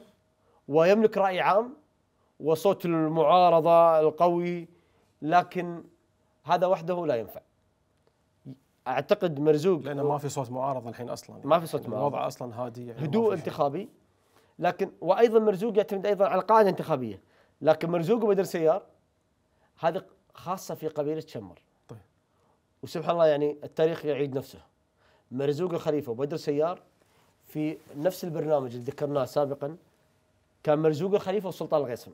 ويملك راي عام وصوت المعارضه القوي لكن هذا وحده لا ينفع. اعتقد مرزوق لانه ما في صوت معارضه الحين اصلا ما في صوت يعني معارضه الوضع اصلا هادي يعني هدوء انتخابي لكن وايضا مرزوق يعتمد ايضا على قاعده انتخابيه لكن مرزوق وبدر سيار هذا خاصه في قبيله شمر طيب وسبحان الله يعني التاريخ يعيد نفسه مرزوق الخليفه وبدر سيار في نفس البرنامج اللي ذكرناه سابقا كان مرزوق الخليفه والسلطان القيسم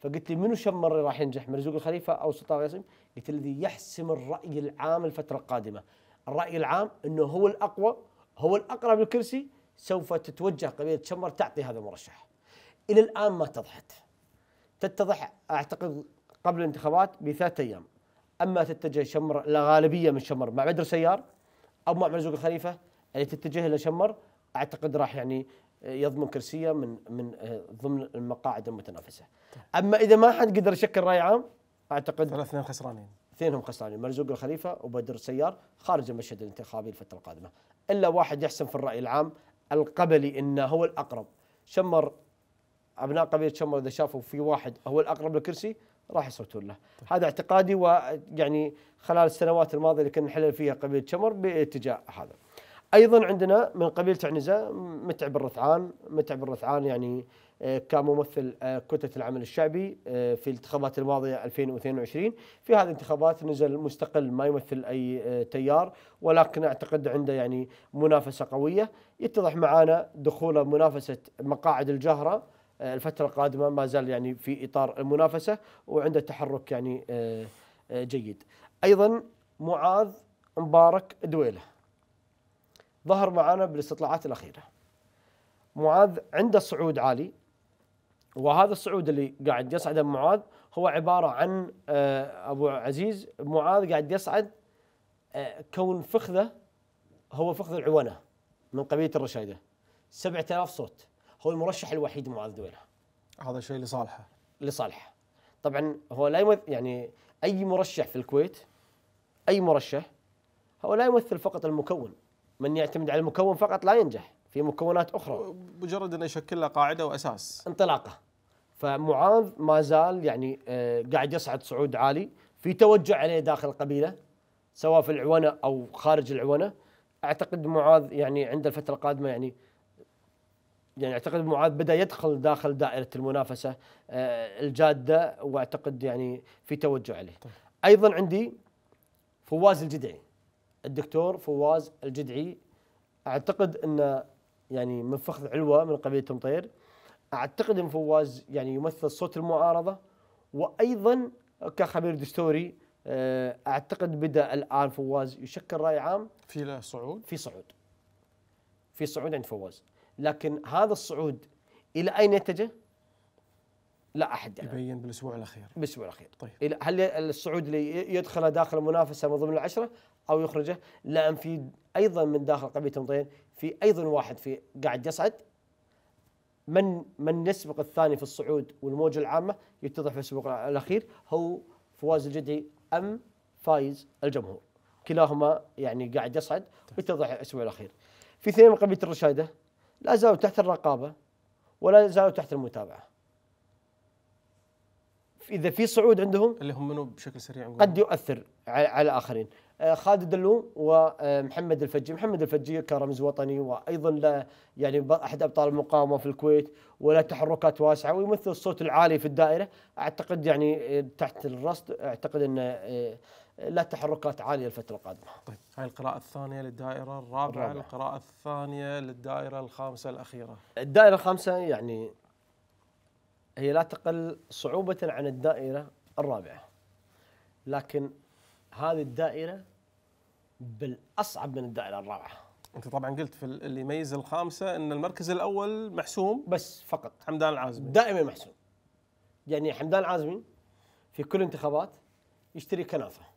فقلت لي منو شمر راح ينجح مرزوق الخليفه او السلطان القيسم؟ قلت الذي يحسم الراي العام الفتره القادمه الراي العام انه هو الاقوى هو الاقرب للكرسي سوف تتوجه قبيله شمر تعطي هذا المرشح الى الان ما اتضحت تتضح اعتقد قبل الانتخابات بثلاثة أيام أما تتجه شمر الغالبية من شمر مع بدر سيار أو مع مرزوق الخليفة اللي تتجه إلى شمر أعتقد راح يعني يضمن كرسية من من آه، ضمن المقاعد المتنافسة طيب. أما إذا ما حد قدر يشكل رأي عام أعتقد ثلاثة خسرانين اثنينهم خسرانين مرزوق الخليفة وبدر سيار خارج المشهد الانتخابي الفترة القادمة إلا واحد يحسن في الرأي العام القبلي إنه هو الأقرب شمر أبناء قبيلة شمر إذا شافوا في واحد هو الأقرب للكرسي راح يصوتون له طيب. هذا اعتقادي ويعني خلال السنوات الماضيه اللي كنا نحلل فيها قبيله شمر باتجاه هذا ايضا عندنا من قبيله عنزه متعب الرثعان متعب الرثعان يعني آه، كان ممثل آه، كتله العمل الشعبي آه، في الانتخابات الماضيه 2022 في هذه الانتخابات نزل مستقل ما يمثل اي تيار ولكن اعتقد عنده يعني منافسه قويه يتضح معانا دخوله منافسه مقاعد الجهره آه، الفتره القادمه ما زال يعني في اطار المنافسه وعنده تحرك يعني آه، آه، جيد. ايضا معاذ مبارك دويله ظهر معنا بالاستطلاعات الاخيره. معاذ عنده صعود عالي وهذا الصعود اللي قاعد يصعد معاذ هو عباره عن ابو عزيز معاذ قاعد يصعد كون فخذه هو فخذ العونه من قبيله الرشيده 7000 صوت هو المرشح الوحيد معاذ دويلة هذا شيء لصالحه لصالحه طبعا هو لا يمثل يعني اي مرشح في الكويت اي مرشح هو لا يمثل فقط المكون من يعتمد على المكون فقط لا ينجح في مكونات اخرى مجرد انه يشكل له قاعده واساس انطلاقه فمعاذ ما زال يعني آه، قاعد يصعد صعود عالي في توجع عليه داخل القبيله سواء في العونه او خارج العونه اعتقد معاذ يعني عند الفتره القادمه يعني يعني اعتقد معاذ بدا يدخل داخل دائره المنافسه آه، الجاده واعتقد يعني في توجه عليه. طيب. ايضا عندي فواز الجدعي الدكتور فواز الجدعي اعتقد انه يعني من فخذ علوه من قبيله تمطير اعتقد ان فواز يعني يمثل صوت المعارضه وايضا كخبير دستوري آه، اعتقد بدا الان فواز يشكل راي عام في له صعود في صعود في صعود عند فواز لكن هذا الصعود الى اين يتجه؟ لا احد يعني. يبين بالاسبوع الاخير بالاسبوع الاخير طيب الى هل الصعود اللي يدخله داخل المنافسه من ضمن العشره او يخرجه؟ لان في ايضا من داخل قبيله مطين في ايضا واحد في قاعد يصعد من من يسبق الثاني في الصعود والموجه العامه يتضح في السباق الاخير هو فواز الجدعي ام فايز الجمهور كلاهما يعني قاعد يصعد طيب. ويتضح الاسبوع الاخير في اثنين من قبيله الرشايده لا زالوا تحت الرقابه ولا زالوا تحت المتابعه اذا في صعود عندهم اللي هم منو بشكل سريع قد يؤثر على الاخرين آه، خالد دلوم ومحمد آه، الفجي، محمد الفجي كرمز وطني وايضا له يعني احد ابطال المقاومه في الكويت وله تحركات واسعه ويمثل الصوت العالي في الدائره، اعتقد يعني آه، تحت الرصد اعتقد انه لا تحركات عاليه الفتره القادمه. طيب هاي القراءه الثانيه للدائره الرابعه، الرابع. القراءه الثانيه للدائره الخامسه الاخيره. الدائره الخامسه يعني هي لا تقل صعوبه عن الدائره الرابعه. لكن هذه الدائره بالاصعب من الدائره الرابعه. انت طبعا قلت في اللي يميز الخامسه ان المركز الاول محسوم بس فقط حمدان العازمي دائما محسوم. يعني حمدان العازمي في كل انتخابات يشتري كنافه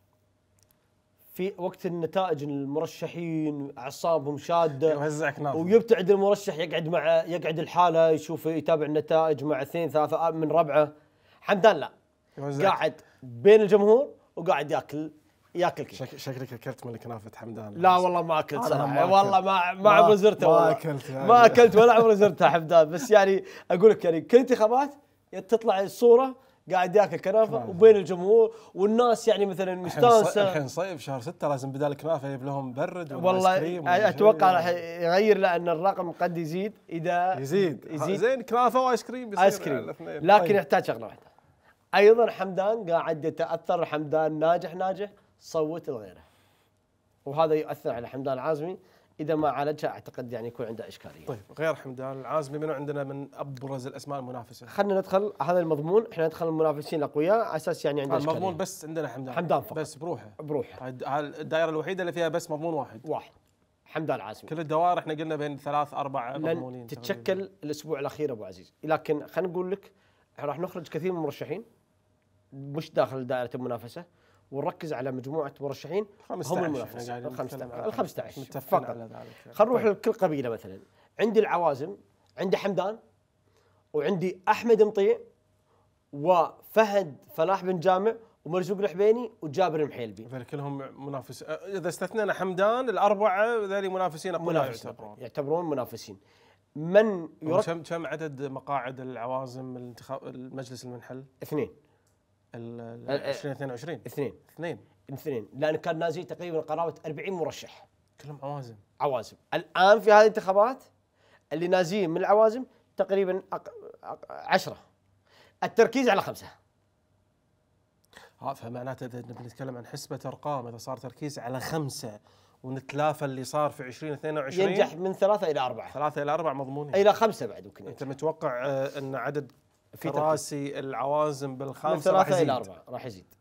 في وقت النتائج المرشحين اعصابهم شاده يوزعك نار ويبتعد المرشح يقعد مع يقعد الحاله يشوف يتابع النتائج مع اثنين ثلاثه آه، من ربعه حمدان لا يوزعك. قاعد بين الجمهور وقاعد ياكل ياكل كيك شكلك اكلت من كنافه حمدان لا والله ما اكلت صراحه والله ما ما عمري زرته ما اكلت يعني. ما اكلت ولا عمري زرته حمدان بس يعني اقول لك يعني كل انتخابات تطلع الصوره قاعد ياكل كنافه وبين الجمهور والناس يعني مثلا مستانسه الحين صيف شهر ستة لازم بدال الكنافه يجيب لهم برد والله اتوقع راح يغير لان الرقم قد يزيد اذا يزيد يزيد زين كنافه وايس كريم ايس كريم لكن طيب. يحتاج شغله واحده ايضا حمدان قاعد يتاثر حمدان ناجح ناجح صوت لغيره وهذا يؤثر على حمدان عازمي اذا ما عالجها اعتقد يعني يكون عنده اشكاليه. طيب غير حمدان العازمي منو عندنا من ابرز الاسماء المنافسه؟ خلينا ندخل هذا المضمون احنا ندخل المنافسين الاقوياء على اساس يعني عنده اشكاليه. المضمون بس عندنا حمدان حمدان فقط بس بروحه بروحه الدائره الوحيده اللي فيها بس مضمون واحد واحد حمدان العازمي كل الدوائر احنا قلنا بين ثلاث اربع مضمونين تتشكل تقريبا. الاسبوع الاخير ابو عزيز لكن خلينا نقول لك راح نخرج كثير من المرشحين مش داخل دائره المنافسه ونركز على مجموعه مرشحين هم المنافسه ال 15 15 فقط خلينا نروح طيب. لكل قبيله مثلا عندي العوازم عندي حمدان وعندي احمد مطيع وفهد فلاح بن جامع ومرزوق الحبيني وجابر المحيلبي هذول كلهم منافس أه، اذا استثنينا حمدان الاربعه ذولي منافسين اقوياء منافسين يعتبرون يعتبرون منافسين من كم كم عدد مقاعد العوازم الانتخاب المجلس المنحل؟ اثنين ال 2022 اثنين اثنين اثنين لان كان نازي تقريبا قرابه 40 مرشح كلهم عوازم عوازم الان في هذه الانتخابات اللي نازيين من العوازم تقريبا 10 التركيز على خمسه اه فمعناته اذا بنتكلم عن حسبه ارقام اذا صار تركيز على خمسه ونتلافى اللي صار في 2022 ينجح من ثلاثة إلى أربعة ثلاثة إلى أربعة مضمونين يعني. إلى خمسة بعد يمكن أنت متوقع آه، أن عدد في كراسي العوازم بالخامسه من ثلاثه الى اربعه راح يزيد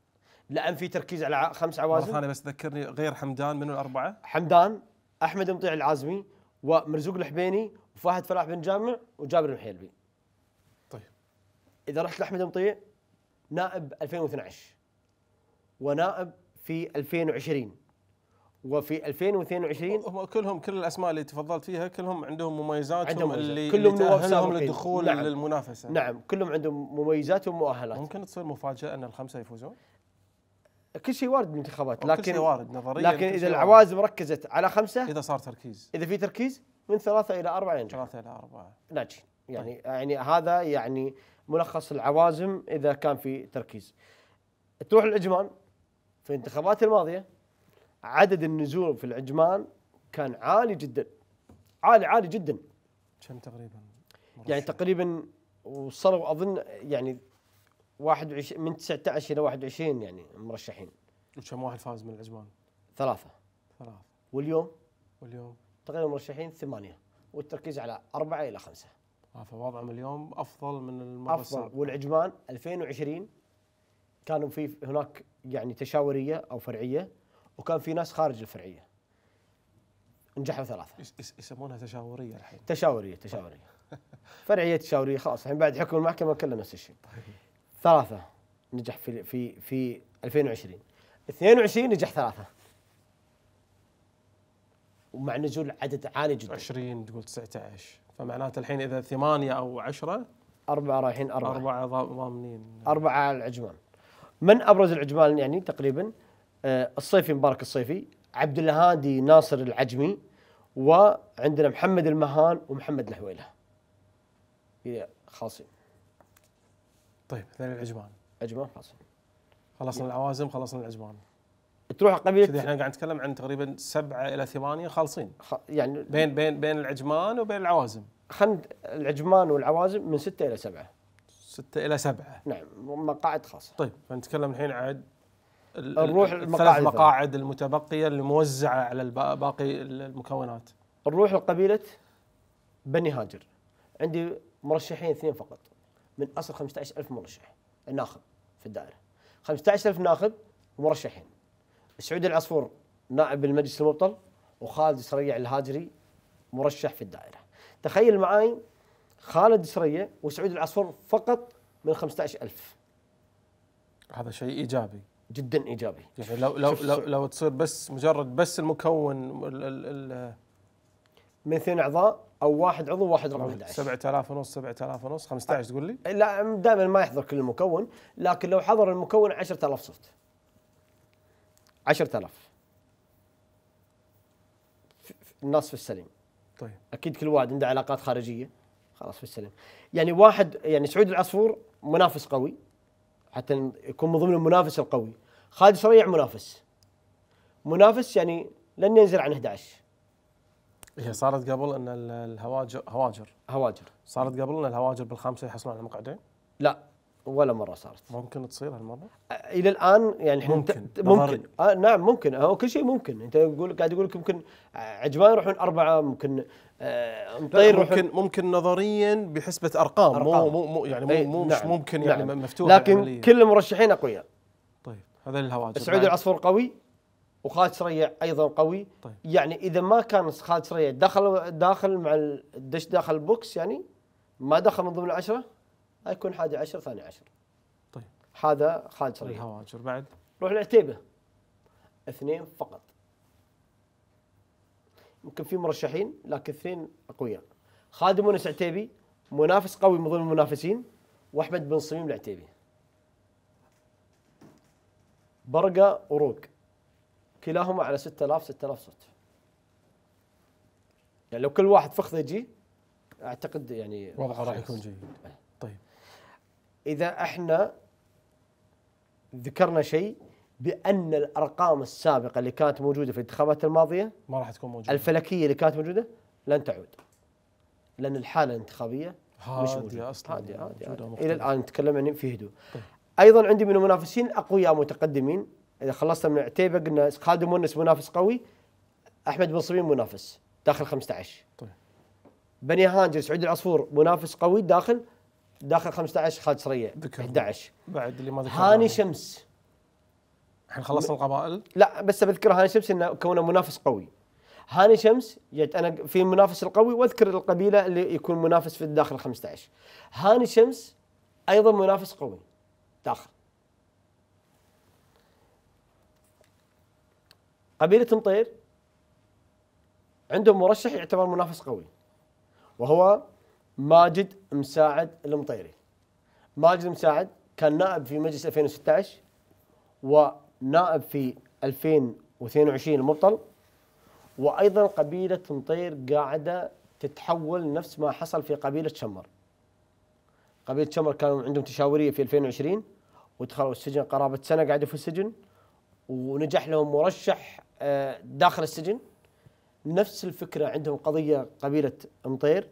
لان في تركيز على خمس عوازم مره ثانيه بس ذكرني غير حمدان منو الاربعه؟ حمدان احمد مطيع العازمي ومرزوق الحبيني وفهد فلاح بن جامع وجابر المحيلبي طيب اذا رحت لاحمد مطيع نائب 2012 ونائب في 2020 وفي 2022 هم كلهم كل الاسماء اللي تفضلت فيها كلهم عندهم مميزاتهم عندهم اللي كلهم مؤهلهم للدخول نعم للمنافسه نعم كلهم عندهم مميزات ومؤهلات ممكن تصير مفاجاه ان الخمسه يفوزون؟ كل شيء وارد بالانتخابات لكن كل شيء وارد نظريا لكن اذا العوازم ركزت على خمسه اذا صار تركيز اذا في تركيز من ثلاثه الى اربعه ينجح ثلاثه الى اربعه ناجح يعني طيب. يعني هذا يعني ملخص العوازم اذا كان في تركيز تروح الاجمال في الانتخابات الماضيه عدد النزول في العجمان كان عالي جدا عالي عالي جدا كم تقريبا يعني تقريبا وصلوا اظن يعني 21 من 19 الى 21 يعني مرشحين وكم واحد فاز من العجمان؟ ثلاثة ثلاثة واليوم واليوم تقريبا مرشحين ثمانية والتركيز على أربعة إلى خمسة آه فوضعهم اليوم أفضل من المرة أفضل والعجمان 2020 كانوا في هناك يعني تشاورية أو فرعية وكان في ناس خارج الفرعيه نجحوا ثلاثه يسمونها تشاوريه الحين تشاوريه تشاوريه فرعيه تشاوريه خلاص الحين بعد حكم المحكمه كله نفس الشيء ثلاثه نجح في في في 2020 22 نجح ثلاثه ومع نزول عدد عالي جدا 20 تقول 19 فمعناته الحين اذا ثمانيه او 10 أربعة رايحين أربعة أربعة ضامنين أربعة العجمان من أبرز العجمان يعني تقريبا آه، الصيفي مبارك الصيفي عبد الله هادي ناصر العجمي وعندنا محمد المهان ومحمد نحويله خالصين طيب هذول العجمان عجمان خالصين خلصنا العوازم خلصنا العجمان تروح قبيله احنا قاعد نتكلم عن تقريبا سبعه الى ثمانيه خالصين خ... يعني بين بين بين العجمان وبين العوازم خند العجمان والعوازم من سته الى سبعه سته الى سبعه نعم مقاعد خاصه طيب فنتكلم الحين عاد نروح الثلاث مقاعد المتبقيه اللي موزعه على باقي المكونات نروح لقبيله بني هاجر عندي مرشحين اثنين فقط من اصل 15000 مرشح الناخب في الدائره 15000 ناخب ومرشحين سعود العصفور نائب المجلس المبطل وخالد سريع الهاجري مرشح في الدائره تخيل معاي خالد سريع وسعود العصفور فقط من 15000 هذا شيء ايجابي جدا ايجابي يعني لو لو لو, لو تصير بس مجرد بس المكون الـ الـ الـ من اثنين اعضاء او واحد عضو واحد رقم 11 7000 ونص 7000 ونص 15 تقول لي؟ لا دائما ما يحضر كل المكون لكن لو حضر المكون 10000 صوت 10000 الناس في السليم طيب اكيد كل واحد عنده علاقات خارجيه خلاص في السليم يعني واحد يعني سعود العصفور منافس قوي حتى يكون من ضمن المنافس القوي خالد سريع منافس منافس يعني لن ينزل عن 11 هي صارت قبل ان الهواجر هواجر هواجر صارت قبل ان الهواجر بالخمسه يحصلون على مقعدين؟ لا ولا مره صارت ممكن تصير هالمره؟ الى الان يعني احنا ممكن ممكن آه نعم ممكن هو كل شيء ممكن انت يقول قاعد يقول لك يمكن عجمان يروحون اربعه ممكن آه مطير ممكن ممكن نظريا بحسبه ارقام, أرقام. مو مو يعني مو إيه، مو نعم ممكن يعني نعم مفتوح لكن عملية. كل المرشحين اقوياء هذا الهواجس سعود العصفور قوي وخالد سريع ايضا قوي طيب. يعني اذا ما كان خالد سريع دخل داخل مع الدش داخل البوكس يعني ما دخل من ضمن العشره هيكون حادي عشر ثاني عشر طيب هذا خالد سريع الهواجر بعد روح لعتيبه اثنين فقط يمكن في مرشحين لكن اثنين اقوياء خالد مونس عتيبي منافس قوي من ضمن المنافسين واحمد بن صميم العتيبي برقة وروق كلاهما على 6000 6000 صوت يعني لو كل واحد فخذه يجي اعتقد يعني وضعه راح يكون جيد طيب اذا احنا ذكرنا شيء بان الارقام السابقه اللي كانت موجوده في الانتخابات الماضيه ما راح تكون موجوده الفلكيه اللي كانت موجوده لن تعود لان الحاله الانتخابيه مش موجوده هادية اصلا هادية هادية هادية الى الان نتكلم عن يعني في هدوء طيب. ايضا عندي من المنافسين اقوياء متقدمين اذا خلصنا من عتيبه قلنا خالد مونس منافس قوي احمد بن صميم منافس داخل 15 طيب بني هانجر سعود العصفور منافس قوي داخل داخل 15 خالد سريع 11 بعد اللي ما ذكرناه هاني شمس احنا خلصنا القبائل؟ لا بس بذكر هاني شمس انه كونه منافس قوي هاني شمس جت انا في المنافس القوي واذكر القبيله اللي يكون منافس في داخل 15 هاني شمس ايضا منافس قوي تاخر قبيله مطير عندهم مرشح يعتبر منافس قوي وهو ماجد مساعد المطيري ماجد مساعد كان نائب في مجلس 2016 ونائب في 2022 المبطل وايضا قبيله مطير قاعده تتحول نفس ما حصل في قبيله شمر قبيله شمر كانوا عندهم تشاوريه في 2020 ودخلوا السجن قرابه سنه قعدوا في السجن ونجح لهم مرشح آه، داخل السجن نفس الفكره عندهم قضيه قبيله مطير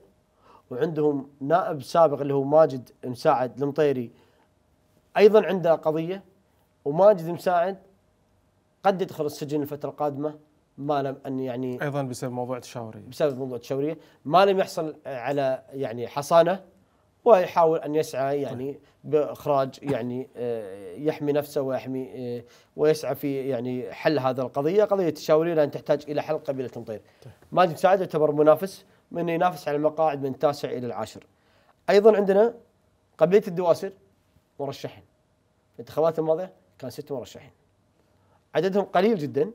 وعندهم نائب سابق اللي هو ماجد مساعد المطيري ايضا عنده قضيه وماجد مساعد قد يدخل السجن الفتره القادمه ما لم ان يعني ايضا بسبب موضوع التشاوريه بسبب موضوع التشاوريه ما لم يحصل على يعني حصانه ويحاول ان يسعى طيب. يعني باخراج يعني آه، يحمي نفسه ويحمي آه، ويسعى في يعني حل هذا القضيه، قضيه تشاوريه لان تحتاج الى حل قبيله تنطير طيب. ماجد سعد يعتبر منافس من ينافس على المقاعد من التاسع الى العاشر. ايضا عندنا قبيله الدواسر مرشحين. الانتخابات الماضيه كان ست مرشحين. عددهم قليل جدا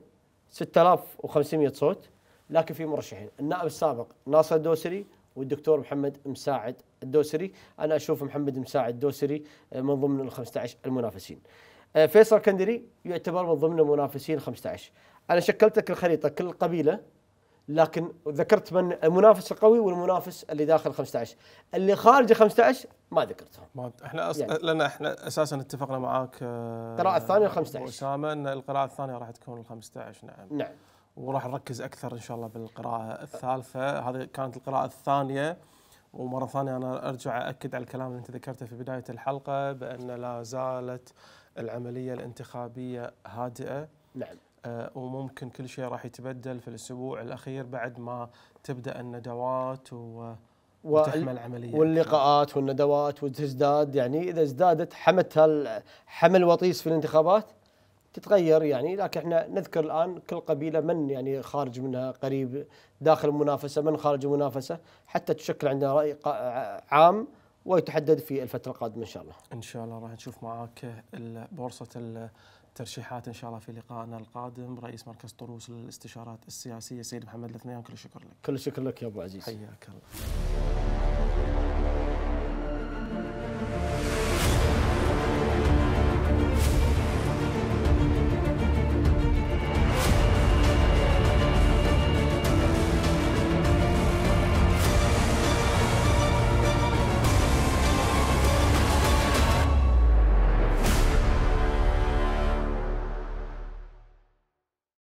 6500 صوت لكن في مرشحين، النائب السابق ناصر الدوسري والدكتور محمد مساعد الدوسري انا اشوف محمد مساعد الدوسري آه، من ضمن ال 15 المنافسين آه، فيصل كندري يعتبر من ضمن المنافسين 15 انا شكلت لك الخريطه كل قبيله لكن ذكرت من المنافس القوي والمنافس اللي داخل 15 اللي خارج 15 ما ذكرتهم ما احنا أص... يعني. لان احنا اساسا اتفقنا معاك آه، القراءه الثانيه 15 اسامه ان القراءه الثانيه راح تكون ال 15 نعم نعم وراح نركز اكثر ان شاء الله بالقراءه الثالثه هذه كانت القراءه الثانيه ومره ثانيه انا ارجع اكد على الكلام اللي انت ذكرته في بدايه الحلقه بان لا زالت العمليه الانتخابيه هادئه نعم آه، وممكن كل شيء راح يتبدل في الاسبوع الاخير بعد ما تبدا الندوات و وتحمى العمليه واللقاءات والندوات وتزداد يعني اذا ازدادت حمتها حمل وطيس في الانتخابات تتغير يعني لكن احنا نذكر الان كل قبيله من يعني خارج منها قريب داخل المنافسه من خارج المنافسه حتى تشكل عندنا راي عام ويتحدد في الفتره القادمه ان شاء الله. ان شاء الله راح نشوف معاك بورصه الترشيحات ان شاء الله في لقائنا القادم رئيس مركز طروس للاستشارات السياسيه سيد محمد الاثنين كل الشكر لك. كل الشكر لك يا ابو عزيز. حياك الله.